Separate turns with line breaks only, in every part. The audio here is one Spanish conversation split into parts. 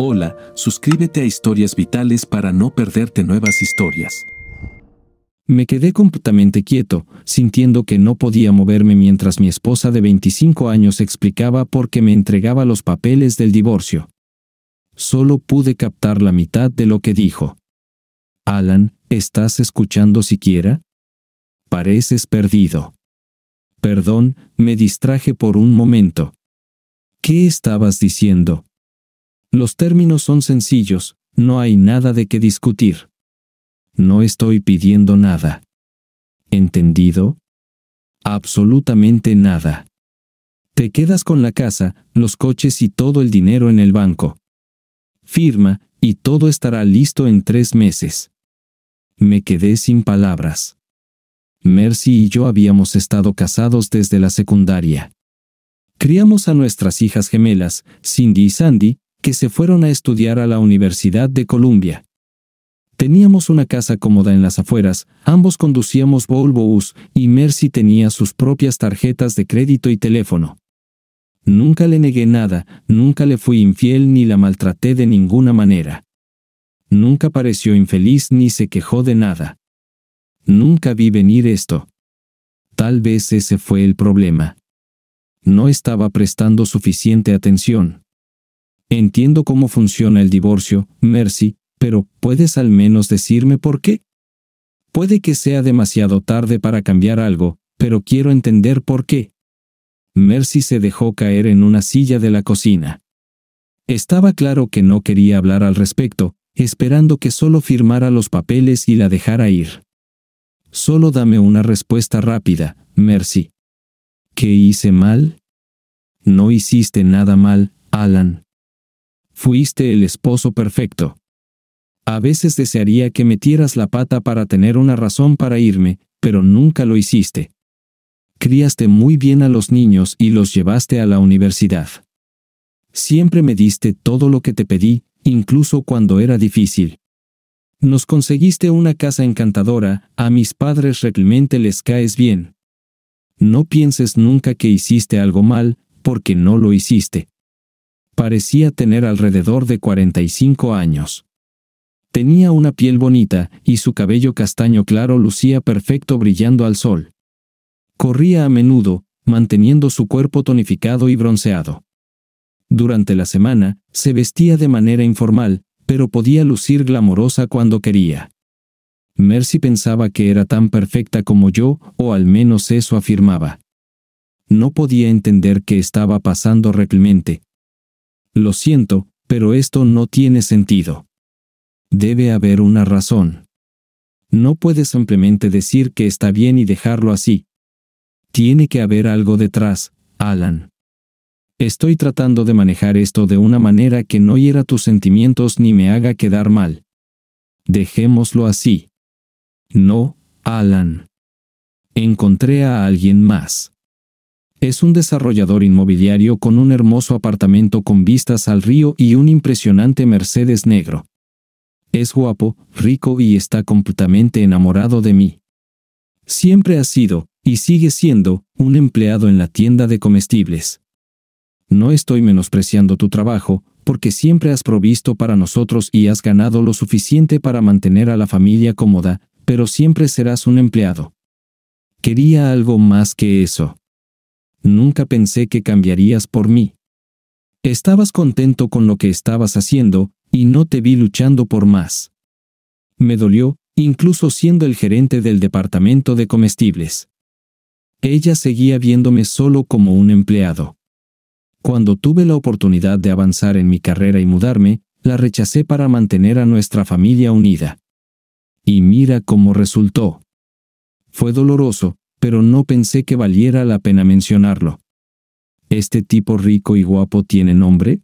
Hola, suscríbete a Historias Vitales para no perderte nuevas historias. Me quedé completamente quieto, sintiendo que no podía moverme mientras mi esposa de 25 años explicaba por qué me entregaba los papeles del divorcio. Solo pude captar la mitad de lo que dijo. Alan, ¿estás escuchando siquiera? Pareces perdido. Perdón, me distraje por un momento. ¿Qué estabas diciendo? Los términos son sencillos, no hay nada de qué discutir. No estoy pidiendo nada. ¿Entendido? Absolutamente nada. Te quedas con la casa, los coches y todo el dinero en el banco. Firma, y todo estará listo en tres meses. Me quedé sin palabras. Mercy y yo habíamos estado casados desde la secundaria. Criamos a nuestras hijas gemelas, Cindy y Sandy, se fueron a estudiar a la Universidad de Columbia. Teníamos una casa cómoda en las afueras, ambos conducíamos Volvo y Mercy tenía sus propias tarjetas de crédito y teléfono. Nunca le negué nada, nunca le fui infiel ni la maltraté de ninguna manera. Nunca pareció infeliz ni se quejó de nada. Nunca vi venir esto. Tal vez ese fue el problema. No estaba prestando suficiente atención. Entiendo cómo funciona el divorcio, Mercy, pero ¿puedes al menos decirme por qué? Puede que sea demasiado tarde para cambiar algo, pero quiero entender por qué. Mercy se dejó caer en una silla de la cocina. Estaba claro que no quería hablar al respecto, esperando que solo firmara los papeles y la dejara ir. Solo dame una respuesta rápida, Mercy. ¿Qué hice mal? No hiciste nada mal, Alan fuiste el esposo perfecto. A veces desearía que metieras la pata para tener una razón para irme, pero nunca lo hiciste. Criaste muy bien a los niños y los llevaste a la universidad. Siempre me diste todo lo que te pedí, incluso cuando era difícil. Nos conseguiste una casa encantadora, a mis padres realmente les caes bien. No pienses nunca que hiciste algo mal, porque no lo hiciste. Parecía tener alrededor de 45 años. Tenía una piel bonita, y su cabello castaño claro lucía perfecto brillando al sol. Corría a menudo, manteniendo su cuerpo tonificado y bronceado. Durante la semana, se vestía de manera informal, pero podía lucir glamorosa cuando quería. Mercy pensaba que era tan perfecta como yo, o al menos eso afirmaba. No podía entender qué estaba pasando realmente, lo siento, pero esto no tiene sentido. Debe haber una razón. No puedes simplemente decir que está bien y dejarlo así. Tiene que haber algo detrás, Alan. Estoy tratando de manejar esto de una manera que no hiera tus sentimientos ni me haga quedar mal. Dejémoslo así. No, Alan. Encontré a alguien más. Es un desarrollador inmobiliario con un hermoso apartamento con vistas al río y un impresionante Mercedes negro. Es guapo, rico y está completamente enamorado de mí. Siempre ha sido, y sigue siendo, un empleado en la tienda de comestibles. No estoy menospreciando tu trabajo, porque siempre has provisto para nosotros y has ganado lo suficiente para mantener a la familia cómoda, pero siempre serás un empleado. Quería algo más que eso. Nunca pensé que cambiarías por mí. Estabas contento con lo que estabas haciendo, y no te vi luchando por más. Me dolió, incluso siendo el gerente del departamento de comestibles. Ella seguía viéndome solo como un empleado. Cuando tuve la oportunidad de avanzar en mi carrera y mudarme, la rechacé para mantener a nuestra familia unida. Y mira cómo resultó. Fue doloroso, pero no pensé que valiera la pena mencionarlo. ¿Este tipo rico y guapo tiene nombre?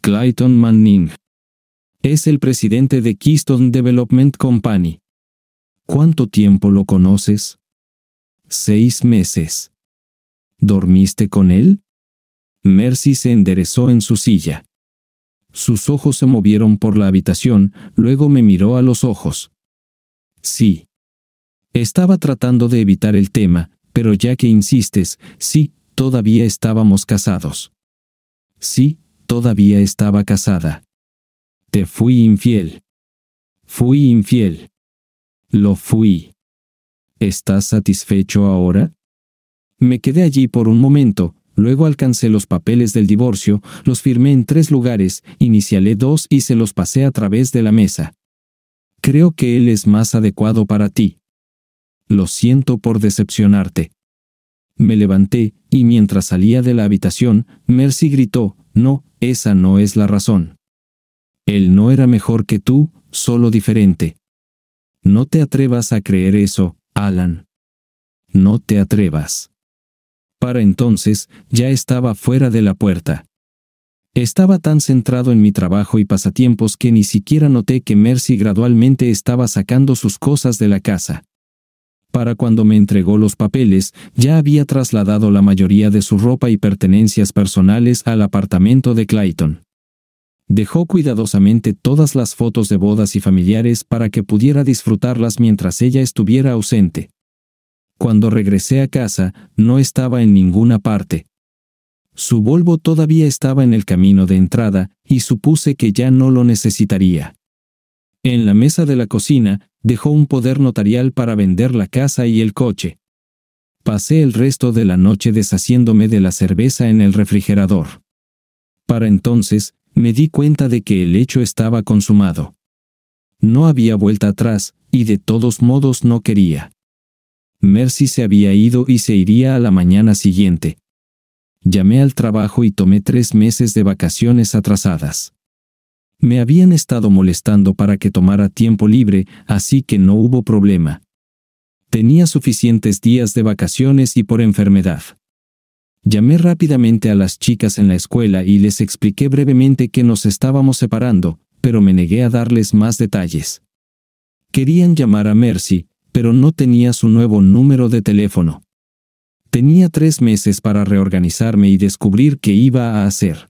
Clayton Manning. Es el presidente de Keystone Development Company. ¿Cuánto tiempo lo conoces? Seis meses. ¿Dormiste con él? Mercy se enderezó en su silla. Sus ojos se movieron por la habitación, luego me miró a los ojos. Sí. Estaba tratando de evitar el tema, pero ya que insistes, sí, todavía estábamos casados. Sí, todavía estaba casada. Te fui infiel. Fui infiel. Lo fui. ¿Estás satisfecho ahora? Me quedé allí por un momento, luego alcancé los papeles del divorcio, los firmé en tres lugares, inicialé dos y se los pasé a través de la mesa. Creo que él es más adecuado para ti. Lo siento por decepcionarte. Me levanté, y mientras salía de la habitación, Mercy gritó, No, esa no es la razón. Él no era mejor que tú, solo diferente. No te atrevas a creer eso, Alan. No te atrevas. Para entonces, ya estaba fuera de la puerta. Estaba tan centrado en mi trabajo y pasatiempos que ni siquiera noté que Mercy gradualmente estaba sacando sus cosas de la casa. Para cuando me entregó los papeles, ya había trasladado la mayoría de su ropa y pertenencias personales al apartamento de Clayton. Dejó cuidadosamente todas las fotos de bodas y familiares para que pudiera disfrutarlas mientras ella estuviera ausente. Cuando regresé a casa, no estaba en ninguna parte. Su Volvo todavía estaba en el camino de entrada, y supuse que ya no lo necesitaría. En la mesa de la cocina, dejó un poder notarial para vender la casa y el coche. Pasé el resto de la noche deshaciéndome de la cerveza en el refrigerador. Para entonces, me di cuenta de que el hecho estaba consumado. No había vuelta atrás, y de todos modos no quería. Mercy se había ido y se iría a la mañana siguiente. Llamé al trabajo y tomé tres meses de vacaciones atrasadas. Me habían estado molestando para que tomara tiempo libre, así que no hubo problema. Tenía suficientes días de vacaciones y por enfermedad. Llamé rápidamente a las chicas en la escuela y les expliqué brevemente que nos estábamos separando, pero me negué a darles más detalles. Querían llamar a Mercy, pero no tenía su nuevo número de teléfono. Tenía tres meses para reorganizarme y descubrir qué iba a hacer.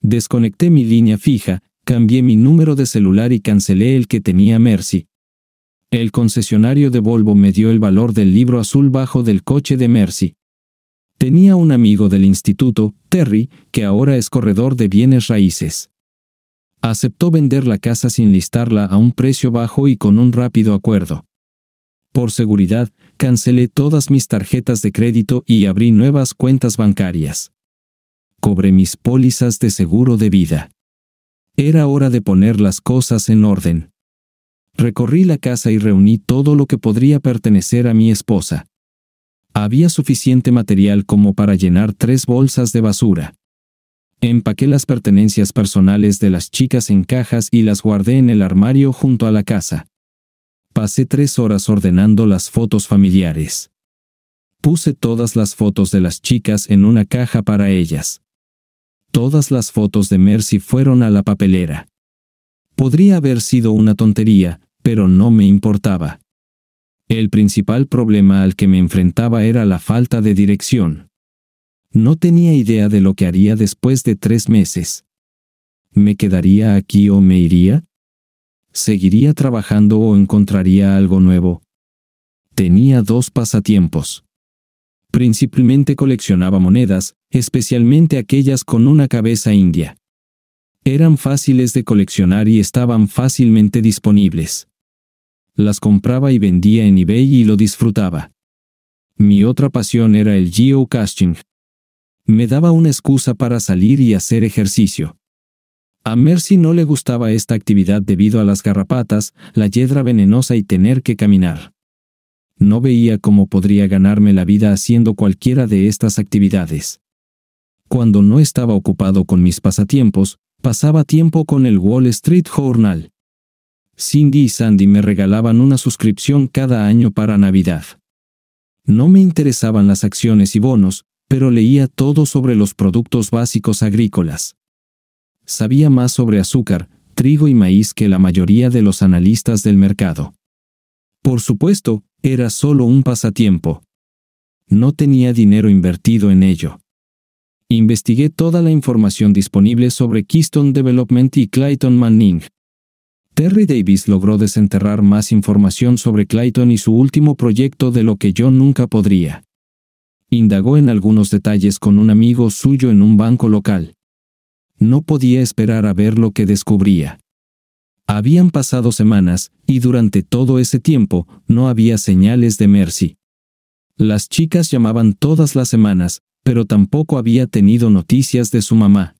Desconecté mi línea fija, cambié mi número de celular y cancelé el que tenía Mercy. El concesionario de Volvo me dio el valor del libro azul bajo del coche de Mercy. Tenía un amigo del instituto, Terry, que ahora es corredor de bienes raíces. Aceptó vender la casa sin listarla a un precio bajo y con un rápido acuerdo. Por seguridad, cancelé todas mis tarjetas de crédito y abrí nuevas cuentas bancarias. Cobré mis pólizas de seguro de vida. Era hora de poner las cosas en orden. Recorrí la casa y reuní todo lo que podría pertenecer a mi esposa. Había suficiente material como para llenar tres bolsas de basura. Empaqué las pertenencias personales de las chicas en cajas y las guardé en el armario junto a la casa. Pasé tres horas ordenando las fotos familiares. Puse todas las fotos de las chicas en una caja para ellas. Todas las fotos de Mercy fueron a la papelera. Podría haber sido una tontería, pero no me importaba. El principal problema al que me enfrentaba era la falta de dirección. No tenía idea de lo que haría después de tres meses. ¿Me quedaría aquí o me iría? ¿Seguiría trabajando o encontraría algo nuevo? Tenía dos pasatiempos. Principalmente coleccionaba monedas, especialmente aquellas con una cabeza india. Eran fáciles de coleccionar y estaban fácilmente disponibles. Las compraba y vendía en eBay y lo disfrutaba. Mi otra pasión era el geocaching. Me daba una excusa para salir y hacer ejercicio. A Mercy no le gustaba esta actividad debido a las garrapatas, la yedra venenosa y tener que caminar no veía cómo podría ganarme la vida haciendo cualquiera de estas actividades. Cuando no estaba ocupado con mis pasatiempos, pasaba tiempo con el Wall Street Journal. Cindy y Sandy me regalaban una suscripción cada año para Navidad. No me interesaban las acciones y bonos, pero leía todo sobre los productos básicos agrícolas. Sabía más sobre azúcar, trigo y maíz que la mayoría de los analistas del mercado. Por supuesto, era solo un pasatiempo. No tenía dinero invertido en ello. Investigué toda la información disponible sobre Keystone Development y Clayton Manning. Terry Davis logró desenterrar más información sobre Clayton y su último proyecto de lo que yo nunca podría. Indagó en algunos detalles con un amigo suyo en un banco local. No podía esperar a ver lo que descubría. Habían pasado semanas, y durante todo ese tiempo no había señales de Mercy. Las chicas llamaban todas las semanas, pero tampoco había tenido noticias de su mamá.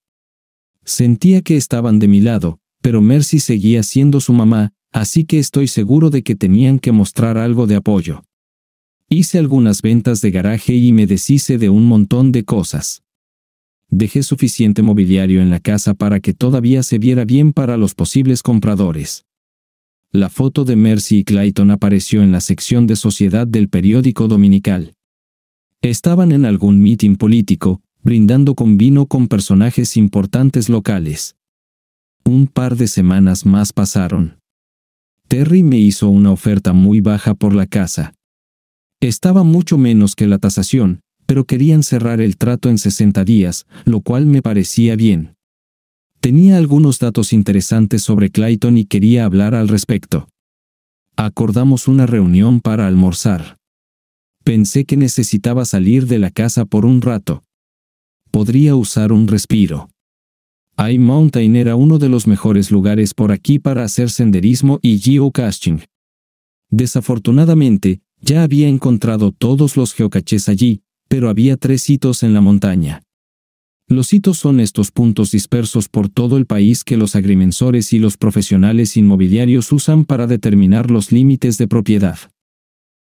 Sentía que estaban de mi lado, pero Mercy seguía siendo su mamá, así que estoy seguro de que tenían que mostrar algo de apoyo. Hice algunas ventas de garaje y me deshice de un montón de cosas dejé suficiente mobiliario en la casa para que todavía se viera bien para los posibles compradores. La foto de Mercy y Clayton apareció en la sección de sociedad del periódico dominical. Estaban en algún mitin político, brindando con vino con personajes importantes locales. Un par de semanas más pasaron. Terry me hizo una oferta muy baja por la casa. Estaba mucho menos que la tasación, pero querían cerrar el trato en 60 días, lo cual me parecía bien. Tenía algunos datos interesantes sobre Clayton y quería hablar al respecto. Acordamos una reunión para almorzar. Pensé que necesitaba salir de la casa por un rato. Podría usar un respiro. i Mountain era uno de los mejores lugares por aquí para hacer senderismo y geocaching. Desafortunadamente, ya había encontrado todos los geocaches allí, pero había tres hitos en la montaña. Los hitos son estos puntos dispersos por todo el país que los agrimensores y los profesionales inmobiliarios usan para determinar los límites de propiedad.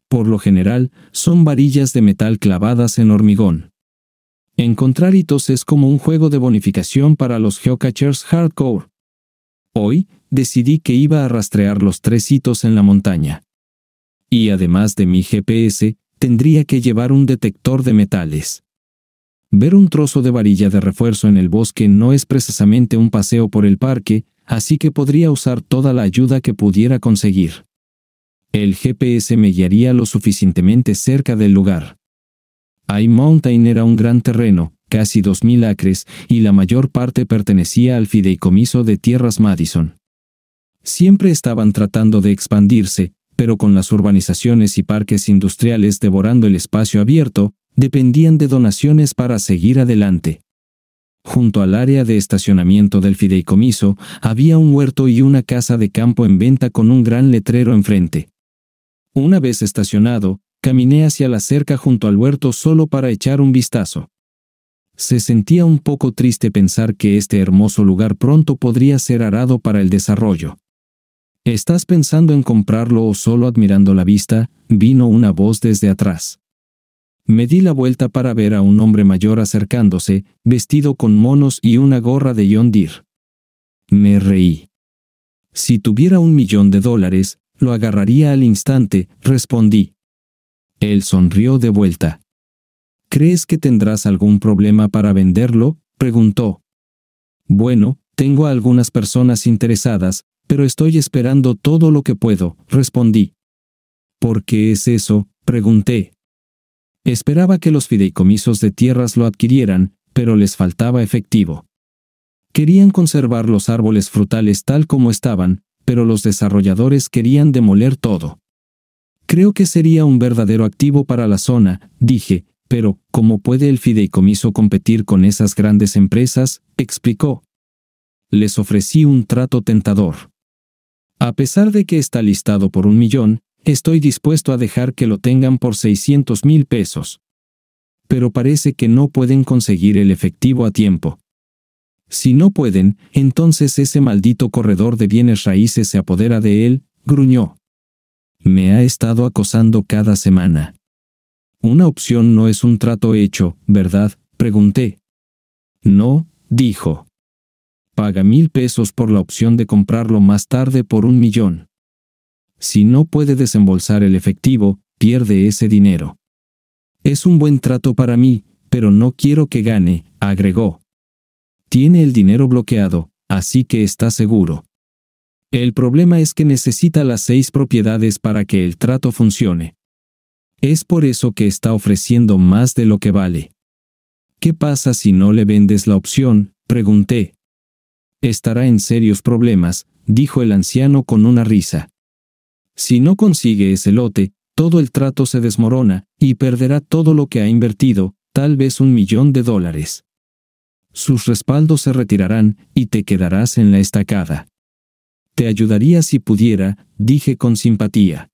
Por lo general, son varillas de metal clavadas en hormigón. Encontrar hitos es como un juego de bonificación para los geocachers hardcore. Hoy, decidí que iba a rastrear los tres hitos en la montaña. Y además de mi GPS, tendría que llevar un detector de metales. Ver un trozo de varilla de refuerzo en el bosque no es precisamente un paseo por el parque, así que podría usar toda la ayuda que pudiera conseguir. El GPS me guiaría lo suficientemente cerca del lugar. High Mountain era un gran terreno, casi 2.000 acres, y la mayor parte pertenecía al fideicomiso de tierras Madison. Siempre estaban tratando de expandirse, pero con las urbanizaciones y parques industriales devorando el espacio abierto, dependían de donaciones para seguir adelante. Junto al área de estacionamiento del fideicomiso, había un huerto y una casa de campo en venta con un gran letrero enfrente. Una vez estacionado, caminé hacia la cerca junto al huerto solo para echar un vistazo. Se sentía un poco triste pensar que este hermoso lugar pronto podría ser arado para el desarrollo. ¿Estás pensando en comprarlo o solo admirando la vista? vino una voz desde atrás. Me di la vuelta para ver a un hombre mayor acercándose, vestido con monos y una gorra de Yondir. Me reí. Si tuviera un millón de dólares, lo agarraría al instante, respondí. Él sonrió de vuelta. ¿Crees que tendrás algún problema para venderlo? preguntó. Bueno, tengo a algunas personas interesadas, pero estoy esperando todo lo que puedo, respondí. ¿Por qué es eso? pregunté. Esperaba que los fideicomisos de tierras lo adquirieran, pero les faltaba efectivo. Querían conservar los árboles frutales tal como estaban, pero los desarrolladores querían demoler todo. Creo que sería un verdadero activo para la zona, dije, pero, ¿cómo puede el fideicomiso competir con esas grandes empresas? explicó. Les ofrecí un trato tentador. A pesar de que está listado por un millón, estoy dispuesto a dejar que lo tengan por 600 mil pesos. Pero parece que no pueden conseguir el efectivo a tiempo. Si no pueden, entonces ese maldito corredor de bienes raíces se apodera de él, gruñó. Me ha estado acosando cada semana. Una opción no es un trato hecho, ¿verdad? pregunté. No, dijo paga mil pesos por la opción de comprarlo más tarde por un millón. Si no puede desembolsar el efectivo, pierde ese dinero. Es un buen trato para mí, pero no quiero que gane, agregó. Tiene el dinero bloqueado, así que está seguro. El problema es que necesita las seis propiedades para que el trato funcione. Es por eso que está ofreciendo más de lo que vale. ¿Qué pasa si no le vendes la opción? Pregunté. Estará en serios problemas, dijo el anciano con una risa. Si no consigue ese lote, todo el trato se desmorona, y perderá todo lo que ha invertido, tal vez un millón de dólares. Sus respaldos se retirarán, y te quedarás en la estacada. Te ayudaría si pudiera, dije con simpatía.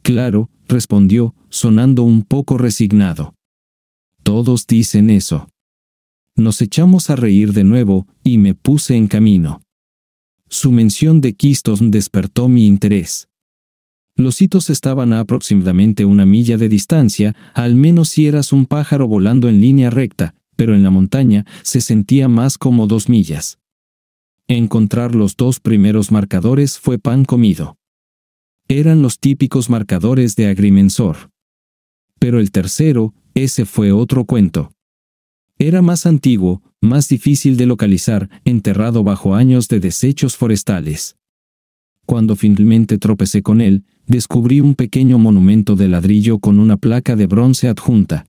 Claro, respondió, sonando un poco resignado. Todos dicen eso. Nos echamos a reír de nuevo, y me puse en camino. Su mención de Quistos despertó mi interés. Los hitos estaban a aproximadamente una milla de distancia, al menos si eras un pájaro volando en línea recta, pero en la montaña se sentía más como dos millas. Encontrar los dos primeros marcadores fue pan comido. Eran los típicos marcadores de agrimensor. Pero el tercero, ese fue otro cuento. Era más antiguo, más difícil de localizar, enterrado bajo años de desechos forestales. Cuando finalmente tropecé con él, descubrí un pequeño monumento de ladrillo con una placa de bronce adjunta.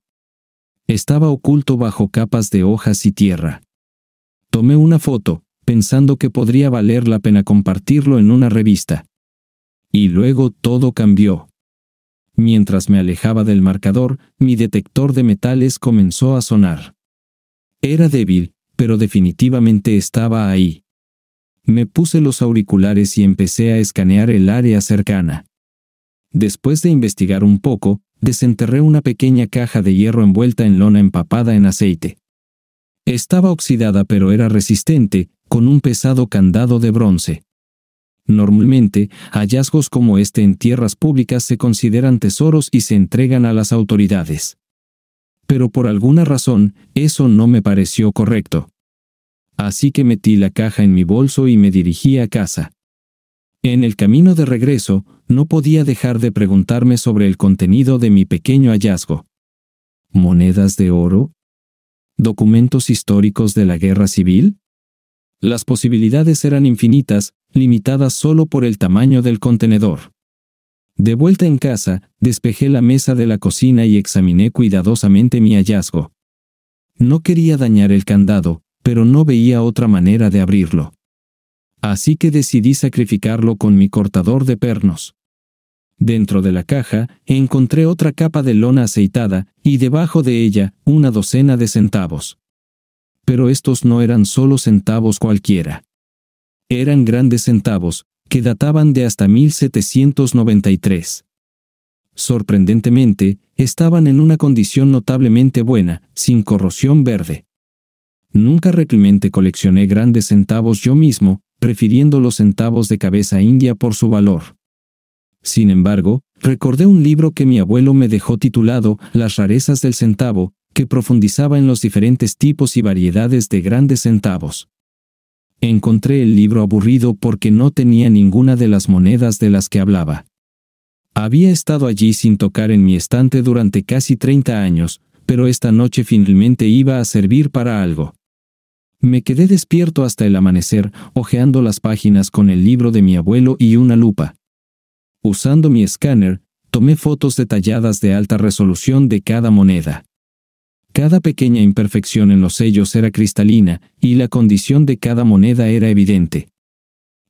Estaba oculto bajo capas de hojas y tierra. Tomé una foto, pensando que podría valer la pena compartirlo en una revista. Y luego todo cambió. Mientras me alejaba del marcador, mi detector de metales comenzó a sonar. Era débil, pero definitivamente estaba ahí. Me puse los auriculares y empecé a escanear el área cercana. Después de investigar un poco, desenterré una pequeña caja de hierro envuelta en lona empapada en aceite. Estaba oxidada pero era resistente, con un pesado candado de bronce. Normalmente, hallazgos como este en tierras públicas se consideran tesoros y se entregan a las autoridades pero por alguna razón, eso no me pareció correcto. Así que metí la caja en mi bolso y me dirigí a casa. En el camino de regreso, no podía dejar de preguntarme sobre el contenido de mi pequeño hallazgo. ¿Monedas de oro? ¿Documentos históricos de la guerra civil? Las posibilidades eran infinitas, limitadas solo por el tamaño del contenedor. De vuelta en casa, despejé la mesa de la cocina y examiné cuidadosamente mi hallazgo. No quería dañar el candado, pero no veía otra manera de abrirlo. Así que decidí sacrificarlo con mi cortador de pernos. Dentro de la caja, encontré otra capa de lona aceitada, y debajo de ella, una docena de centavos. Pero estos no eran solo centavos cualquiera. Eran grandes centavos, que databan de hasta 1793. Sorprendentemente, estaban en una condición notablemente buena, sin corrosión verde. Nunca reclimente coleccioné grandes centavos yo mismo, prefiriendo los centavos de cabeza india por su valor. Sin embargo, recordé un libro que mi abuelo me dejó titulado Las rarezas del centavo, que profundizaba en los diferentes tipos y variedades de grandes centavos. Encontré el libro aburrido porque no tenía ninguna de las monedas de las que hablaba. Había estado allí sin tocar en mi estante durante casi 30 años, pero esta noche finalmente iba a servir para algo. Me quedé despierto hasta el amanecer, hojeando las páginas con el libro de mi abuelo y una lupa. Usando mi escáner, tomé fotos detalladas de alta resolución de cada moneda. Cada pequeña imperfección en los sellos era cristalina, y la condición de cada moneda era evidente.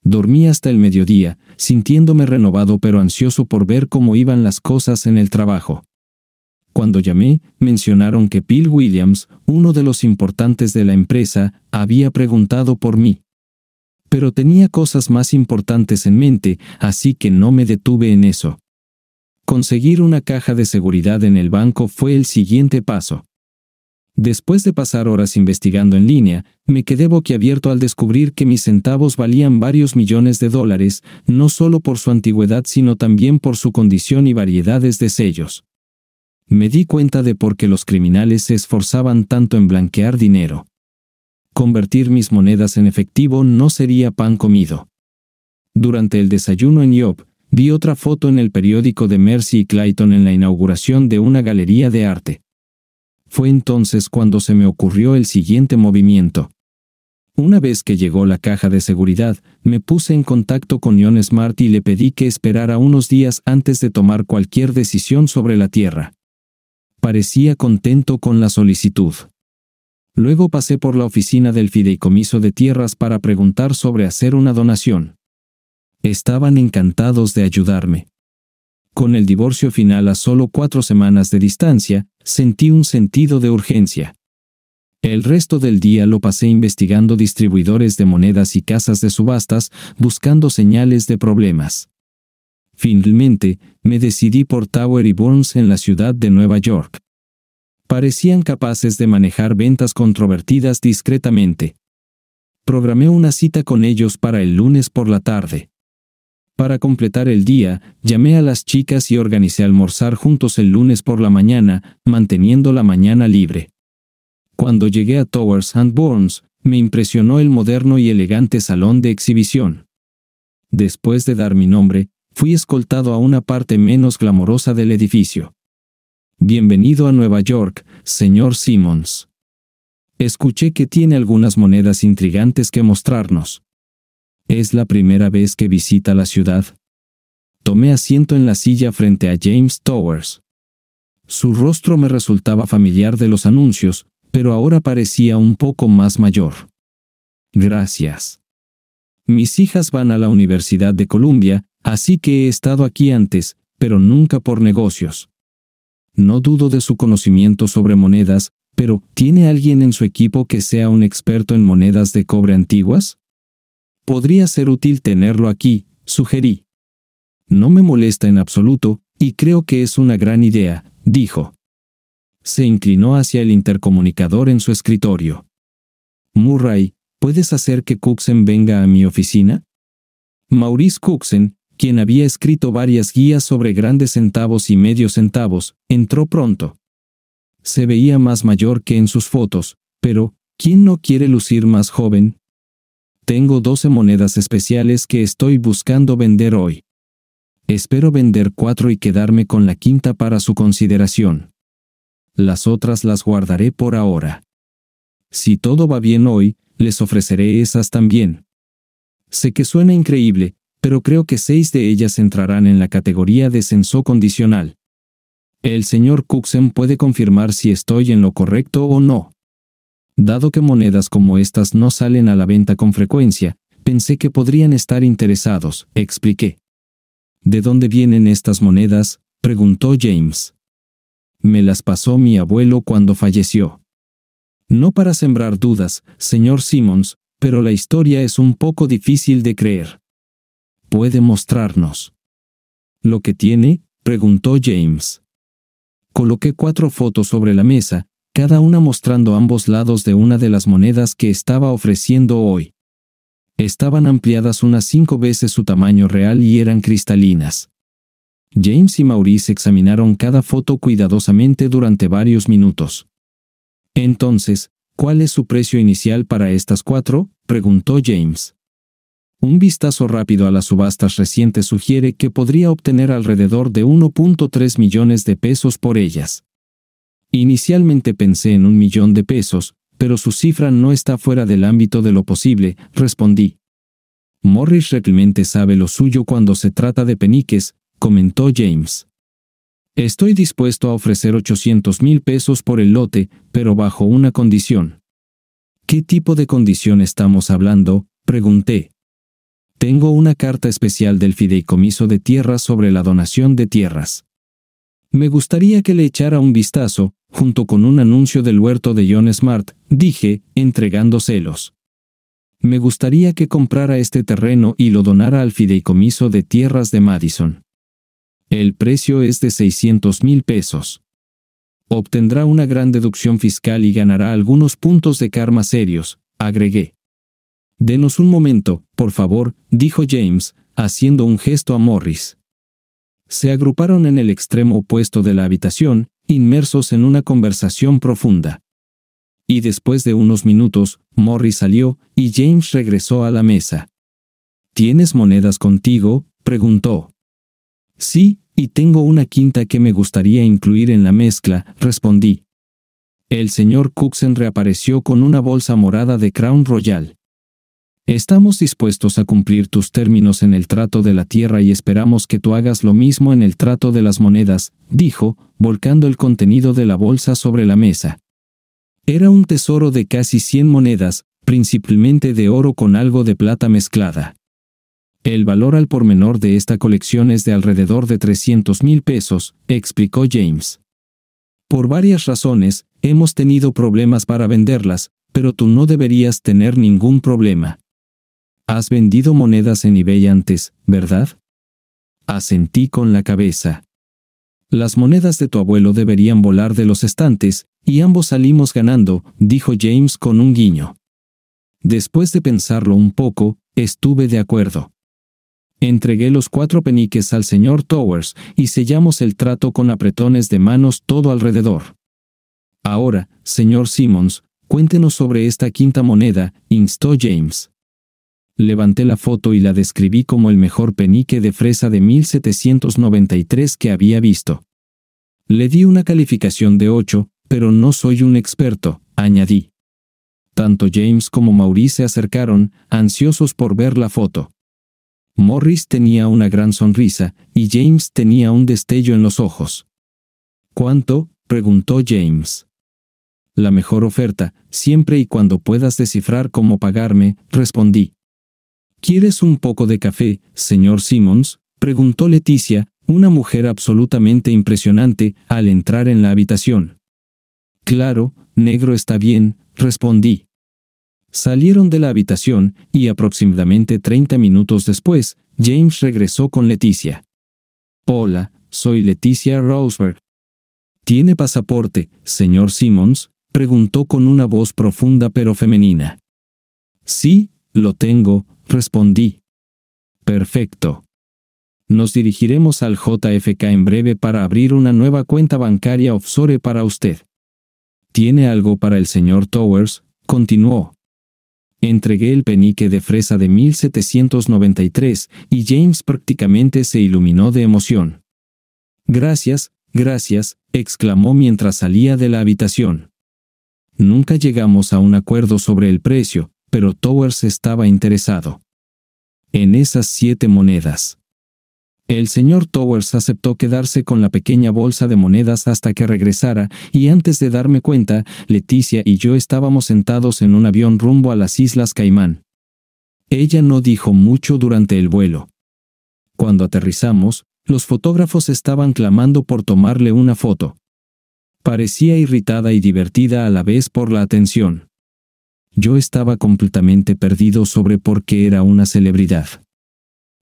Dormí hasta el mediodía, sintiéndome renovado pero ansioso por ver cómo iban las cosas en el trabajo. Cuando llamé, mencionaron que Bill Williams, uno de los importantes de la empresa, había preguntado por mí. Pero tenía cosas más importantes en mente, así que no me detuve en eso. Conseguir una caja de seguridad en el banco fue el siguiente paso. Después de pasar horas investigando en línea, me quedé boquiabierto al descubrir que mis centavos valían varios millones de dólares, no solo por su antigüedad sino también por su condición y variedades de sellos. Me di cuenta de por qué los criminales se esforzaban tanto en blanquear dinero. Convertir mis monedas en efectivo no sería pan comido. Durante el desayuno en Yob, vi otra foto en el periódico de Mercy y Clayton en la inauguración de una galería de arte. Fue entonces cuando se me ocurrió el siguiente movimiento. Una vez que llegó la caja de seguridad, me puse en contacto con Ion Smart y le pedí que esperara unos días antes de tomar cualquier decisión sobre la Tierra. Parecía contento con la solicitud. Luego pasé por la oficina del Fideicomiso de Tierras para preguntar sobre hacer una donación. Estaban encantados de ayudarme. Con el divorcio final a solo cuatro semanas de distancia, sentí un sentido de urgencia. El resto del día lo pasé investigando distribuidores de monedas y casas de subastas, buscando señales de problemas. Finalmente, me decidí por Tower y Burns en la ciudad de Nueva York. Parecían capaces de manejar ventas controvertidas discretamente programé una cita con ellos para el lunes por la tarde. Para completar el día, llamé a las chicas y organicé almorzar juntos el lunes por la mañana, manteniendo la mañana libre. Cuando llegué a Towers and Burns, me impresionó el moderno y elegante salón de exhibición. Después de dar mi nombre, fui escoltado a una parte menos glamorosa del edificio. Bienvenido a Nueva York, señor Simmons. Escuché que tiene algunas monedas intrigantes que mostrarnos. Es la primera vez que visita la ciudad. Tomé asiento en la silla frente a James Towers. Su rostro me resultaba familiar de los anuncios, pero ahora parecía un poco más mayor. Gracias. Mis hijas van a la Universidad de Columbia, así que he estado aquí antes, pero nunca por negocios. No dudo de su conocimiento sobre monedas, pero ¿tiene alguien en su equipo que sea un experto en monedas de cobre antiguas? Podría ser útil tenerlo aquí, sugerí. No me molesta en absoluto, y creo que es una gran idea, dijo. Se inclinó hacia el intercomunicador en su escritorio. Murray, ¿puedes hacer que Cuxen venga a mi oficina? Maurice Cuxen, quien había escrito varias guías sobre grandes centavos y medios centavos, entró pronto. Se veía más mayor que en sus fotos, pero, ¿quién no quiere lucir más joven? Tengo 12 monedas especiales que estoy buscando vender hoy. Espero vender cuatro y quedarme con la quinta para su consideración. Las otras las guardaré por ahora. Si todo va bien hoy, les ofreceré esas también. Sé que suena increíble, pero creo que seis de ellas entrarán en la categoría de censo condicional. El señor Kuxen puede confirmar si estoy en lo correcto o no. Dado que monedas como estas no salen a la venta con frecuencia, pensé que podrían estar interesados, expliqué. ¿De dónde vienen estas monedas? preguntó James. Me las pasó mi abuelo cuando falleció. No para sembrar dudas, señor Simmons, pero la historia es un poco difícil de creer. ¿Puede mostrarnos? ¿Lo que tiene? preguntó James. Coloqué cuatro fotos sobre la mesa, cada una mostrando ambos lados de una de las monedas que estaba ofreciendo hoy. Estaban ampliadas unas cinco veces su tamaño real y eran cristalinas. James y Maurice examinaron cada foto cuidadosamente durante varios minutos. Entonces, ¿cuál es su precio inicial para estas cuatro? preguntó James. Un vistazo rápido a las subastas recientes sugiere que podría obtener alrededor de 1.3 millones de pesos por ellas. Inicialmente pensé en un millón de pesos, pero su cifra no está fuera del ámbito de lo posible, respondí. Morris realmente sabe lo suyo cuando se trata de peniques, comentó James. Estoy dispuesto a ofrecer 800 mil pesos por el lote, pero bajo una condición. ¿Qué tipo de condición estamos hablando? pregunté. Tengo una carta especial del Fideicomiso de Tierras sobre la donación de tierras. Me gustaría que le echara un vistazo, junto con un anuncio del huerto de John Smart, dije, celos. Me gustaría que comprara este terreno y lo donara al fideicomiso de tierras de Madison. El precio es de 600 mil pesos. Obtendrá una gran deducción fiscal y ganará algunos puntos de karma serios, agregué. Denos un momento, por favor, dijo James, haciendo un gesto a Morris se agruparon en el extremo opuesto de la habitación, inmersos en una conversación profunda. Y después de unos minutos, Morris salió, y James regresó a la mesa. ¿Tienes monedas contigo? preguntó. Sí, y tengo una quinta que me gustaría incluir en la mezcla, respondí. El señor Cookson reapareció con una bolsa morada de Crown Royal. Estamos dispuestos a cumplir tus términos en el trato de la tierra y esperamos que tú hagas lo mismo en el trato de las monedas, dijo, volcando el contenido de la bolsa sobre la mesa. Era un tesoro de casi 100 monedas, principalmente de oro con algo de plata mezclada. El valor al por menor de esta colección es de alrededor de 300 mil pesos, explicó James. Por varias razones, hemos tenido problemas para venderlas, pero tú no deberías tener ningún problema. Has vendido monedas en eBay antes, ¿verdad? Asentí con la cabeza. Las monedas de tu abuelo deberían volar de los estantes, y ambos salimos ganando, dijo James con un guiño. Después de pensarlo un poco, estuve de acuerdo. Entregué los cuatro peniques al señor Towers y sellamos el trato con apretones de manos todo alrededor. Ahora, señor Simmons, cuéntenos sobre esta quinta moneda, instó James levanté la foto y la describí como el mejor penique de fresa de 1793 que había visto. Le di una calificación de 8, pero no soy un experto, añadí. Tanto James como Maurice se acercaron, ansiosos por ver la foto. Morris tenía una gran sonrisa, y James tenía un destello en los ojos. ¿Cuánto? preguntó James. La mejor oferta, siempre y cuando puedas descifrar cómo pagarme, respondí. ¿Quieres un poco de café, señor Simmons? preguntó Leticia, una mujer absolutamente impresionante, al entrar en la habitación. Claro, negro está bien, respondí. Salieron de la habitación, y aproximadamente 30 minutos después, James regresó con Leticia. Hola, soy Leticia Roseberg. ¿Tiene pasaporte, señor Simmons? preguntó con una voz profunda pero femenina. Sí, lo tengo, respondí. Perfecto. Nos dirigiremos al JFK en breve para abrir una nueva cuenta bancaria offshore para usted. ¿Tiene algo para el señor Towers? continuó. Entregué el penique de fresa de 1793 y James prácticamente se iluminó de emoción. Gracias, gracias, exclamó mientras salía de la habitación. Nunca llegamos a un acuerdo sobre el precio, pero Towers estaba interesado en esas siete monedas. El señor Towers aceptó quedarse con la pequeña bolsa de monedas hasta que regresara, y antes de darme cuenta, Leticia y yo estábamos sentados en un avión rumbo a las Islas Caimán. Ella no dijo mucho durante el vuelo. Cuando aterrizamos, los fotógrafos estaban clamando por tomarle una foto. Parecía irritada y divertida a la vez por la atención yo estaba completamente perdido sobre por qué era una celebridad.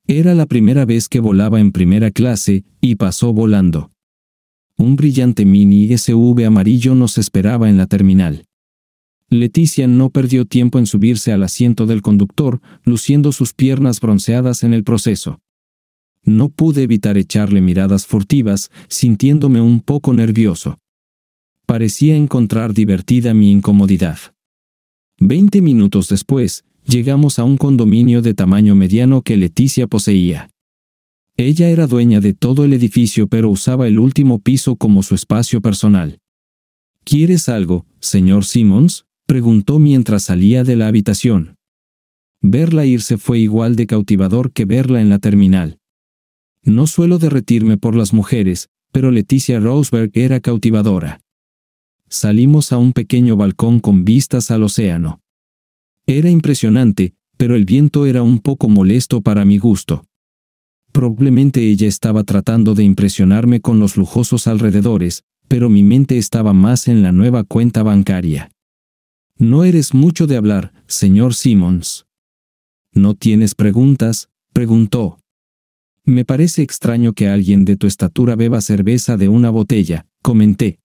Era la primera vez que volaba en primera clase, y pasó volando. Un brillante mini SUV amarillo nos esperaba en la terminal. Leticia no perdió tiempo en subirse al asiento del conductor, luciendo sus piernas bronceadas en el proceso. No pude evitar echarle miradas furtivas, sintiéndome un poco nervioso. Parecía encontrar divertida mi incomodidad. Veinte minutos después, llegamos a un condominio de tamaño mediano que Leticia poseía. Ella era dueña de todo el edificio pero usaba el último piso como su espacio personal. ¿Quieres algo, señor Simmons? preguntó mientras salía de la habitación. Verla irse fue igual de cautivador que verla en la terminal. No suelo derretirme por las mujeres, pero Leticia Roseberg era cautivadora. Salimos a un pequeño balcón con vistas al océano. Era impresionante, pero el viento era un poco molesto para mi gusto. Probablemente ella estaba tratando de impresionarme con los lujosos alrededores, pero mi mente estaba más en la nueva cuenta bancaria. No eres mucho de hablar, señor Simmons. ¿No tienes preguntas? preguntó. Me parece extraño que alguien de tu estatura beba cerveza de una botella, comenté.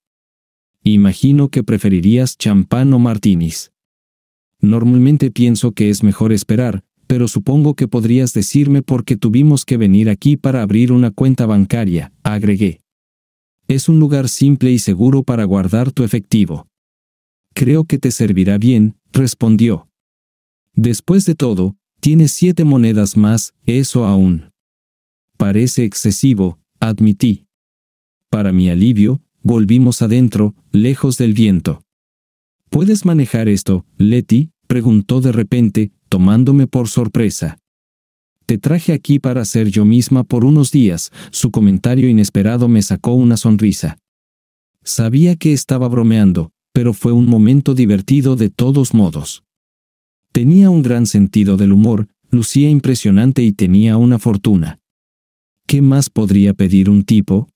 Imagino que preferirías champán o martinis. Normalmente pienso que es mejor esperar, pero supongo que podrías decirme por qué tuvimos que venir aquí para abrir una cuenta bancaria, agregué. Es un lugar simple y seguro para guardar tu efectivo. Creo que te servirá bien, respondió. Después de todo, tienes siete monedas más, eso aún. Parece excesivo, admití. Para mi alivio, Volvimos adentro, lejos del viento. ¿Puedes manejar esto, Letty? preguntó de repente, tomándome por sorpresa. Te traje aquí para ser yo misma por unos días, su comentario inesperado me sacó una sonrisa. Sabía que estaba bromeando, pero fue un momento divertido de todos modos. Tenía un gran sentido del humor, lucía impresionante y tenía una fortuna. ¿Qué más podría pedir un tipo?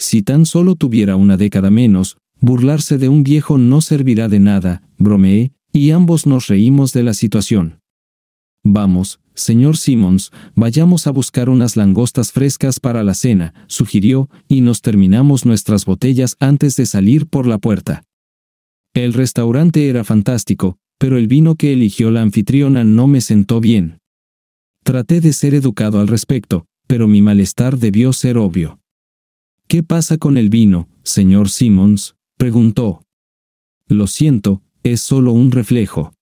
Si tan solo tuviera una década menos, burlarse de un viejo no servirá de nada, bromeé, y ambos nos reímos de la situación. Vamos, señor Simmons, vayamos a buscar unas langostas frescas para la cena, sugirió, y nos terminamos nuestras botellas antes de salir por la puerta. El restaurante era fantástico, pero el vino que eligió la anfitriona no me sentó bien. Traté de ser educado al respecto, pero mi malestar debió ser obvio. ¿Qué pasa con el vino, señor Simmons? preguntó. Lo siento, es solo un reflejo.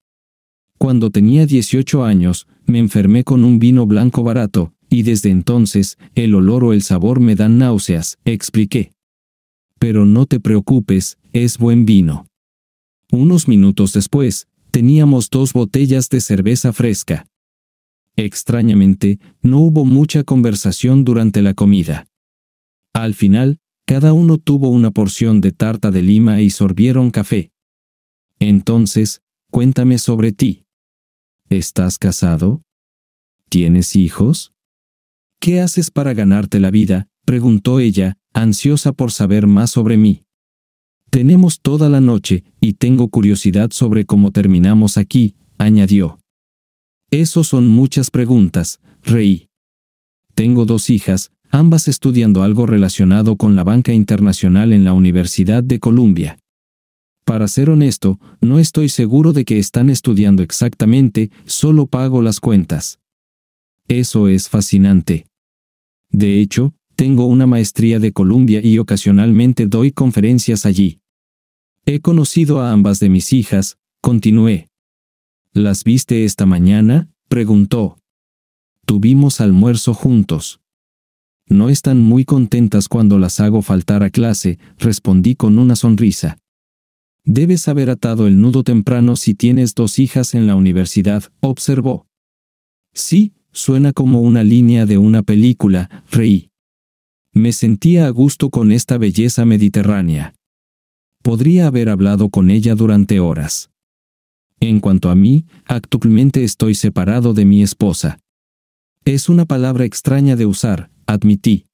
Cuando tenía 18 años, me enfermé con un vino blanco barato, y desde entonces, el olor o el sabor me dan náuseas, expliqué. Pero no te preocupes, es buen vino. Unos minutos después, teníamos dos botellas de cerveza fresca. Extrañamente, no hubo mucha conversación durante la comida. Al final, cada uno tuvo una porción de tarta de lima y sorbieron café. Entonces, cuéntame sobre ti. ¿Estás casado? ¿Tienes hijos? ¿Qué haces para ganarte la vida? preguntó ella, ansiosa por saber más sobre mí. Tenemos toda la noche, y tengo curiosidad sobre cómo terminamos aquí, añadió. Eso son muchas preguntas, reí. Tengo dos hijas, ambas estudiando algo relacionado con la banca internacional en la Universidad de Columbia. Para ser honesto, no estoy seguro de que están estudiando exactamente, solo pago las cuentas. Eso es fascinante. De hecho, tengo una maestría de Columbia y ocasionalmente doy conferencias allí. He conocido a ambas de mis hijas, continué. ¿Las viste esta mañana? preguntó. Tuvimos almuerzo juntos. No están muy contentas cuando las hago faltar a clase, respondí con una sonrisa. Debes haber atado el nudo temprano si tienes dos hijas en la universidad, observó. Sí, suena como una línea de una película, reí. Me sentía a gusto con esta belleza mediterránea. Podría haber hablado con ella durante horas. En cuanto a mí, actualmente estoy separado de mi esposa. Es una palabra extraña de usar, admití.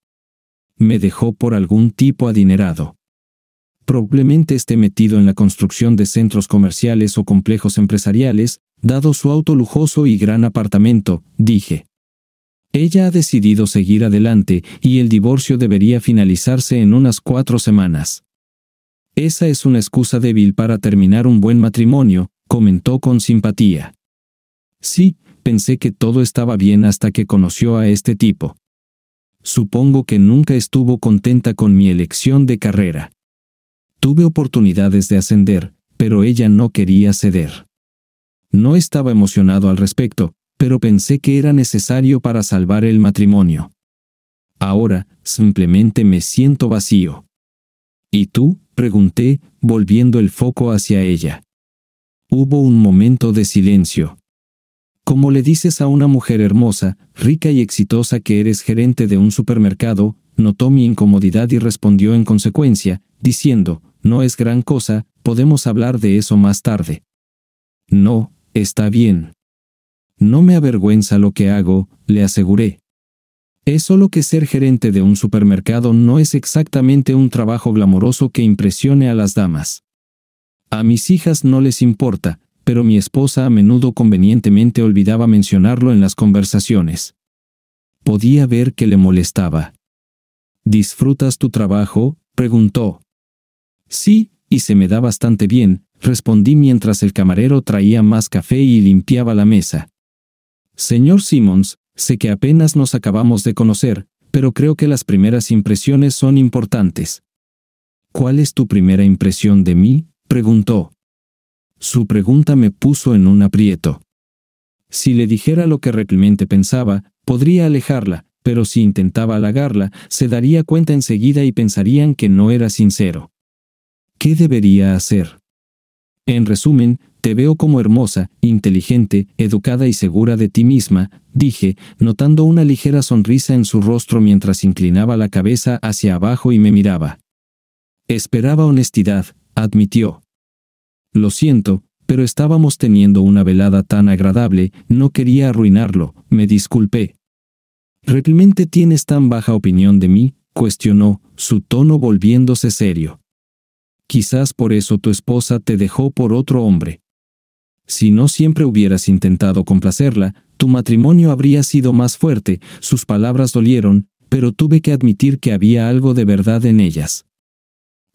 Me dejó por algún tipo adinerado. Probablemente esté metido en la construcción de centros comerciales o complejos empresariales, dado su auto lujoso y gran apartamento, dije. Ella ha decidido seguir adelante y el divorcio debería finalizarse en unas cuatro semanas. Esa es una excusa débil para terminar un buen matrimonio, comentó con simpatía. Sí, pensé que todo estaba bien hasta que conoció a este tipo. Supongo que nunca estuvo contenta con mi elección de carrera. Tuve oportunidades de ascender, pero ella no quería ceder. No estaba emocionado al respecto, pero pensé que era necesario para salvar el matrimonio. Ahora, simplemente me siento vacío. ¿Y tú? pregunté, volviendo el foco hacia ella. Hubo un momento de silencio. Como le dices a una mujer hermosa, rica y exitosa que eres gerente de un supermercado, notó mi incomodidad y respondió en consecuencia, diciendo, no es gran cosa, podemos hablar de eso más tarde. No, está bien. No me avergüenza lo que hago, le aseguré. Es solo que ser gerente de un supermercado no es exactamente un trabajo glamoroso que impresione a las damas. A mis hijas no les importa, pero mi esposa a menudo convenientemente olvidaba mencionarlo en las conversaciones. Podía ver que le molestaba. ¿Disfrutas tu trabajo? preguntó. Sí, y se me da bastante bien, respondí mientras el camarero traía más café y limpiaba la mesa. Señor Simmons, sé que apenas nos acabamos de conocer, pero creo que las primeras impresiones son importantes. ¿Cuál es tu primera impresión de mí? preguntó. Su pregunta me puso en un aprieto. Si le dijera lo que realmente pensaba, podría alejarla, pero si intentaba halagarla, se daría cuenta enseguida y pensarían que no era sincero. ¿Qué debería hacer? En resumen, te veo como hermosa, inteligente, educada y segura de ti misma, dije, notando una ligera sonrisa en su rostro mientras inclinaba la cabeza hacia abajo y me miraba. Esperaba honestidad, admitió. Lo siento, pero estábamos teniendo una velada tan agradable, no quería arruinarlo, me disculpé. ¿Realmente tienes tan baja opinión de mí? cuestionó, su tono volviéndose serio. Quizás por eso tu esposa te dejó por otro hombre. Si no siempre hubieras intentado complacerla, tu matrimonio habría sido más fuerte, sus palabras dolieron, pero tuve que admitir que había algo de verdad en ellas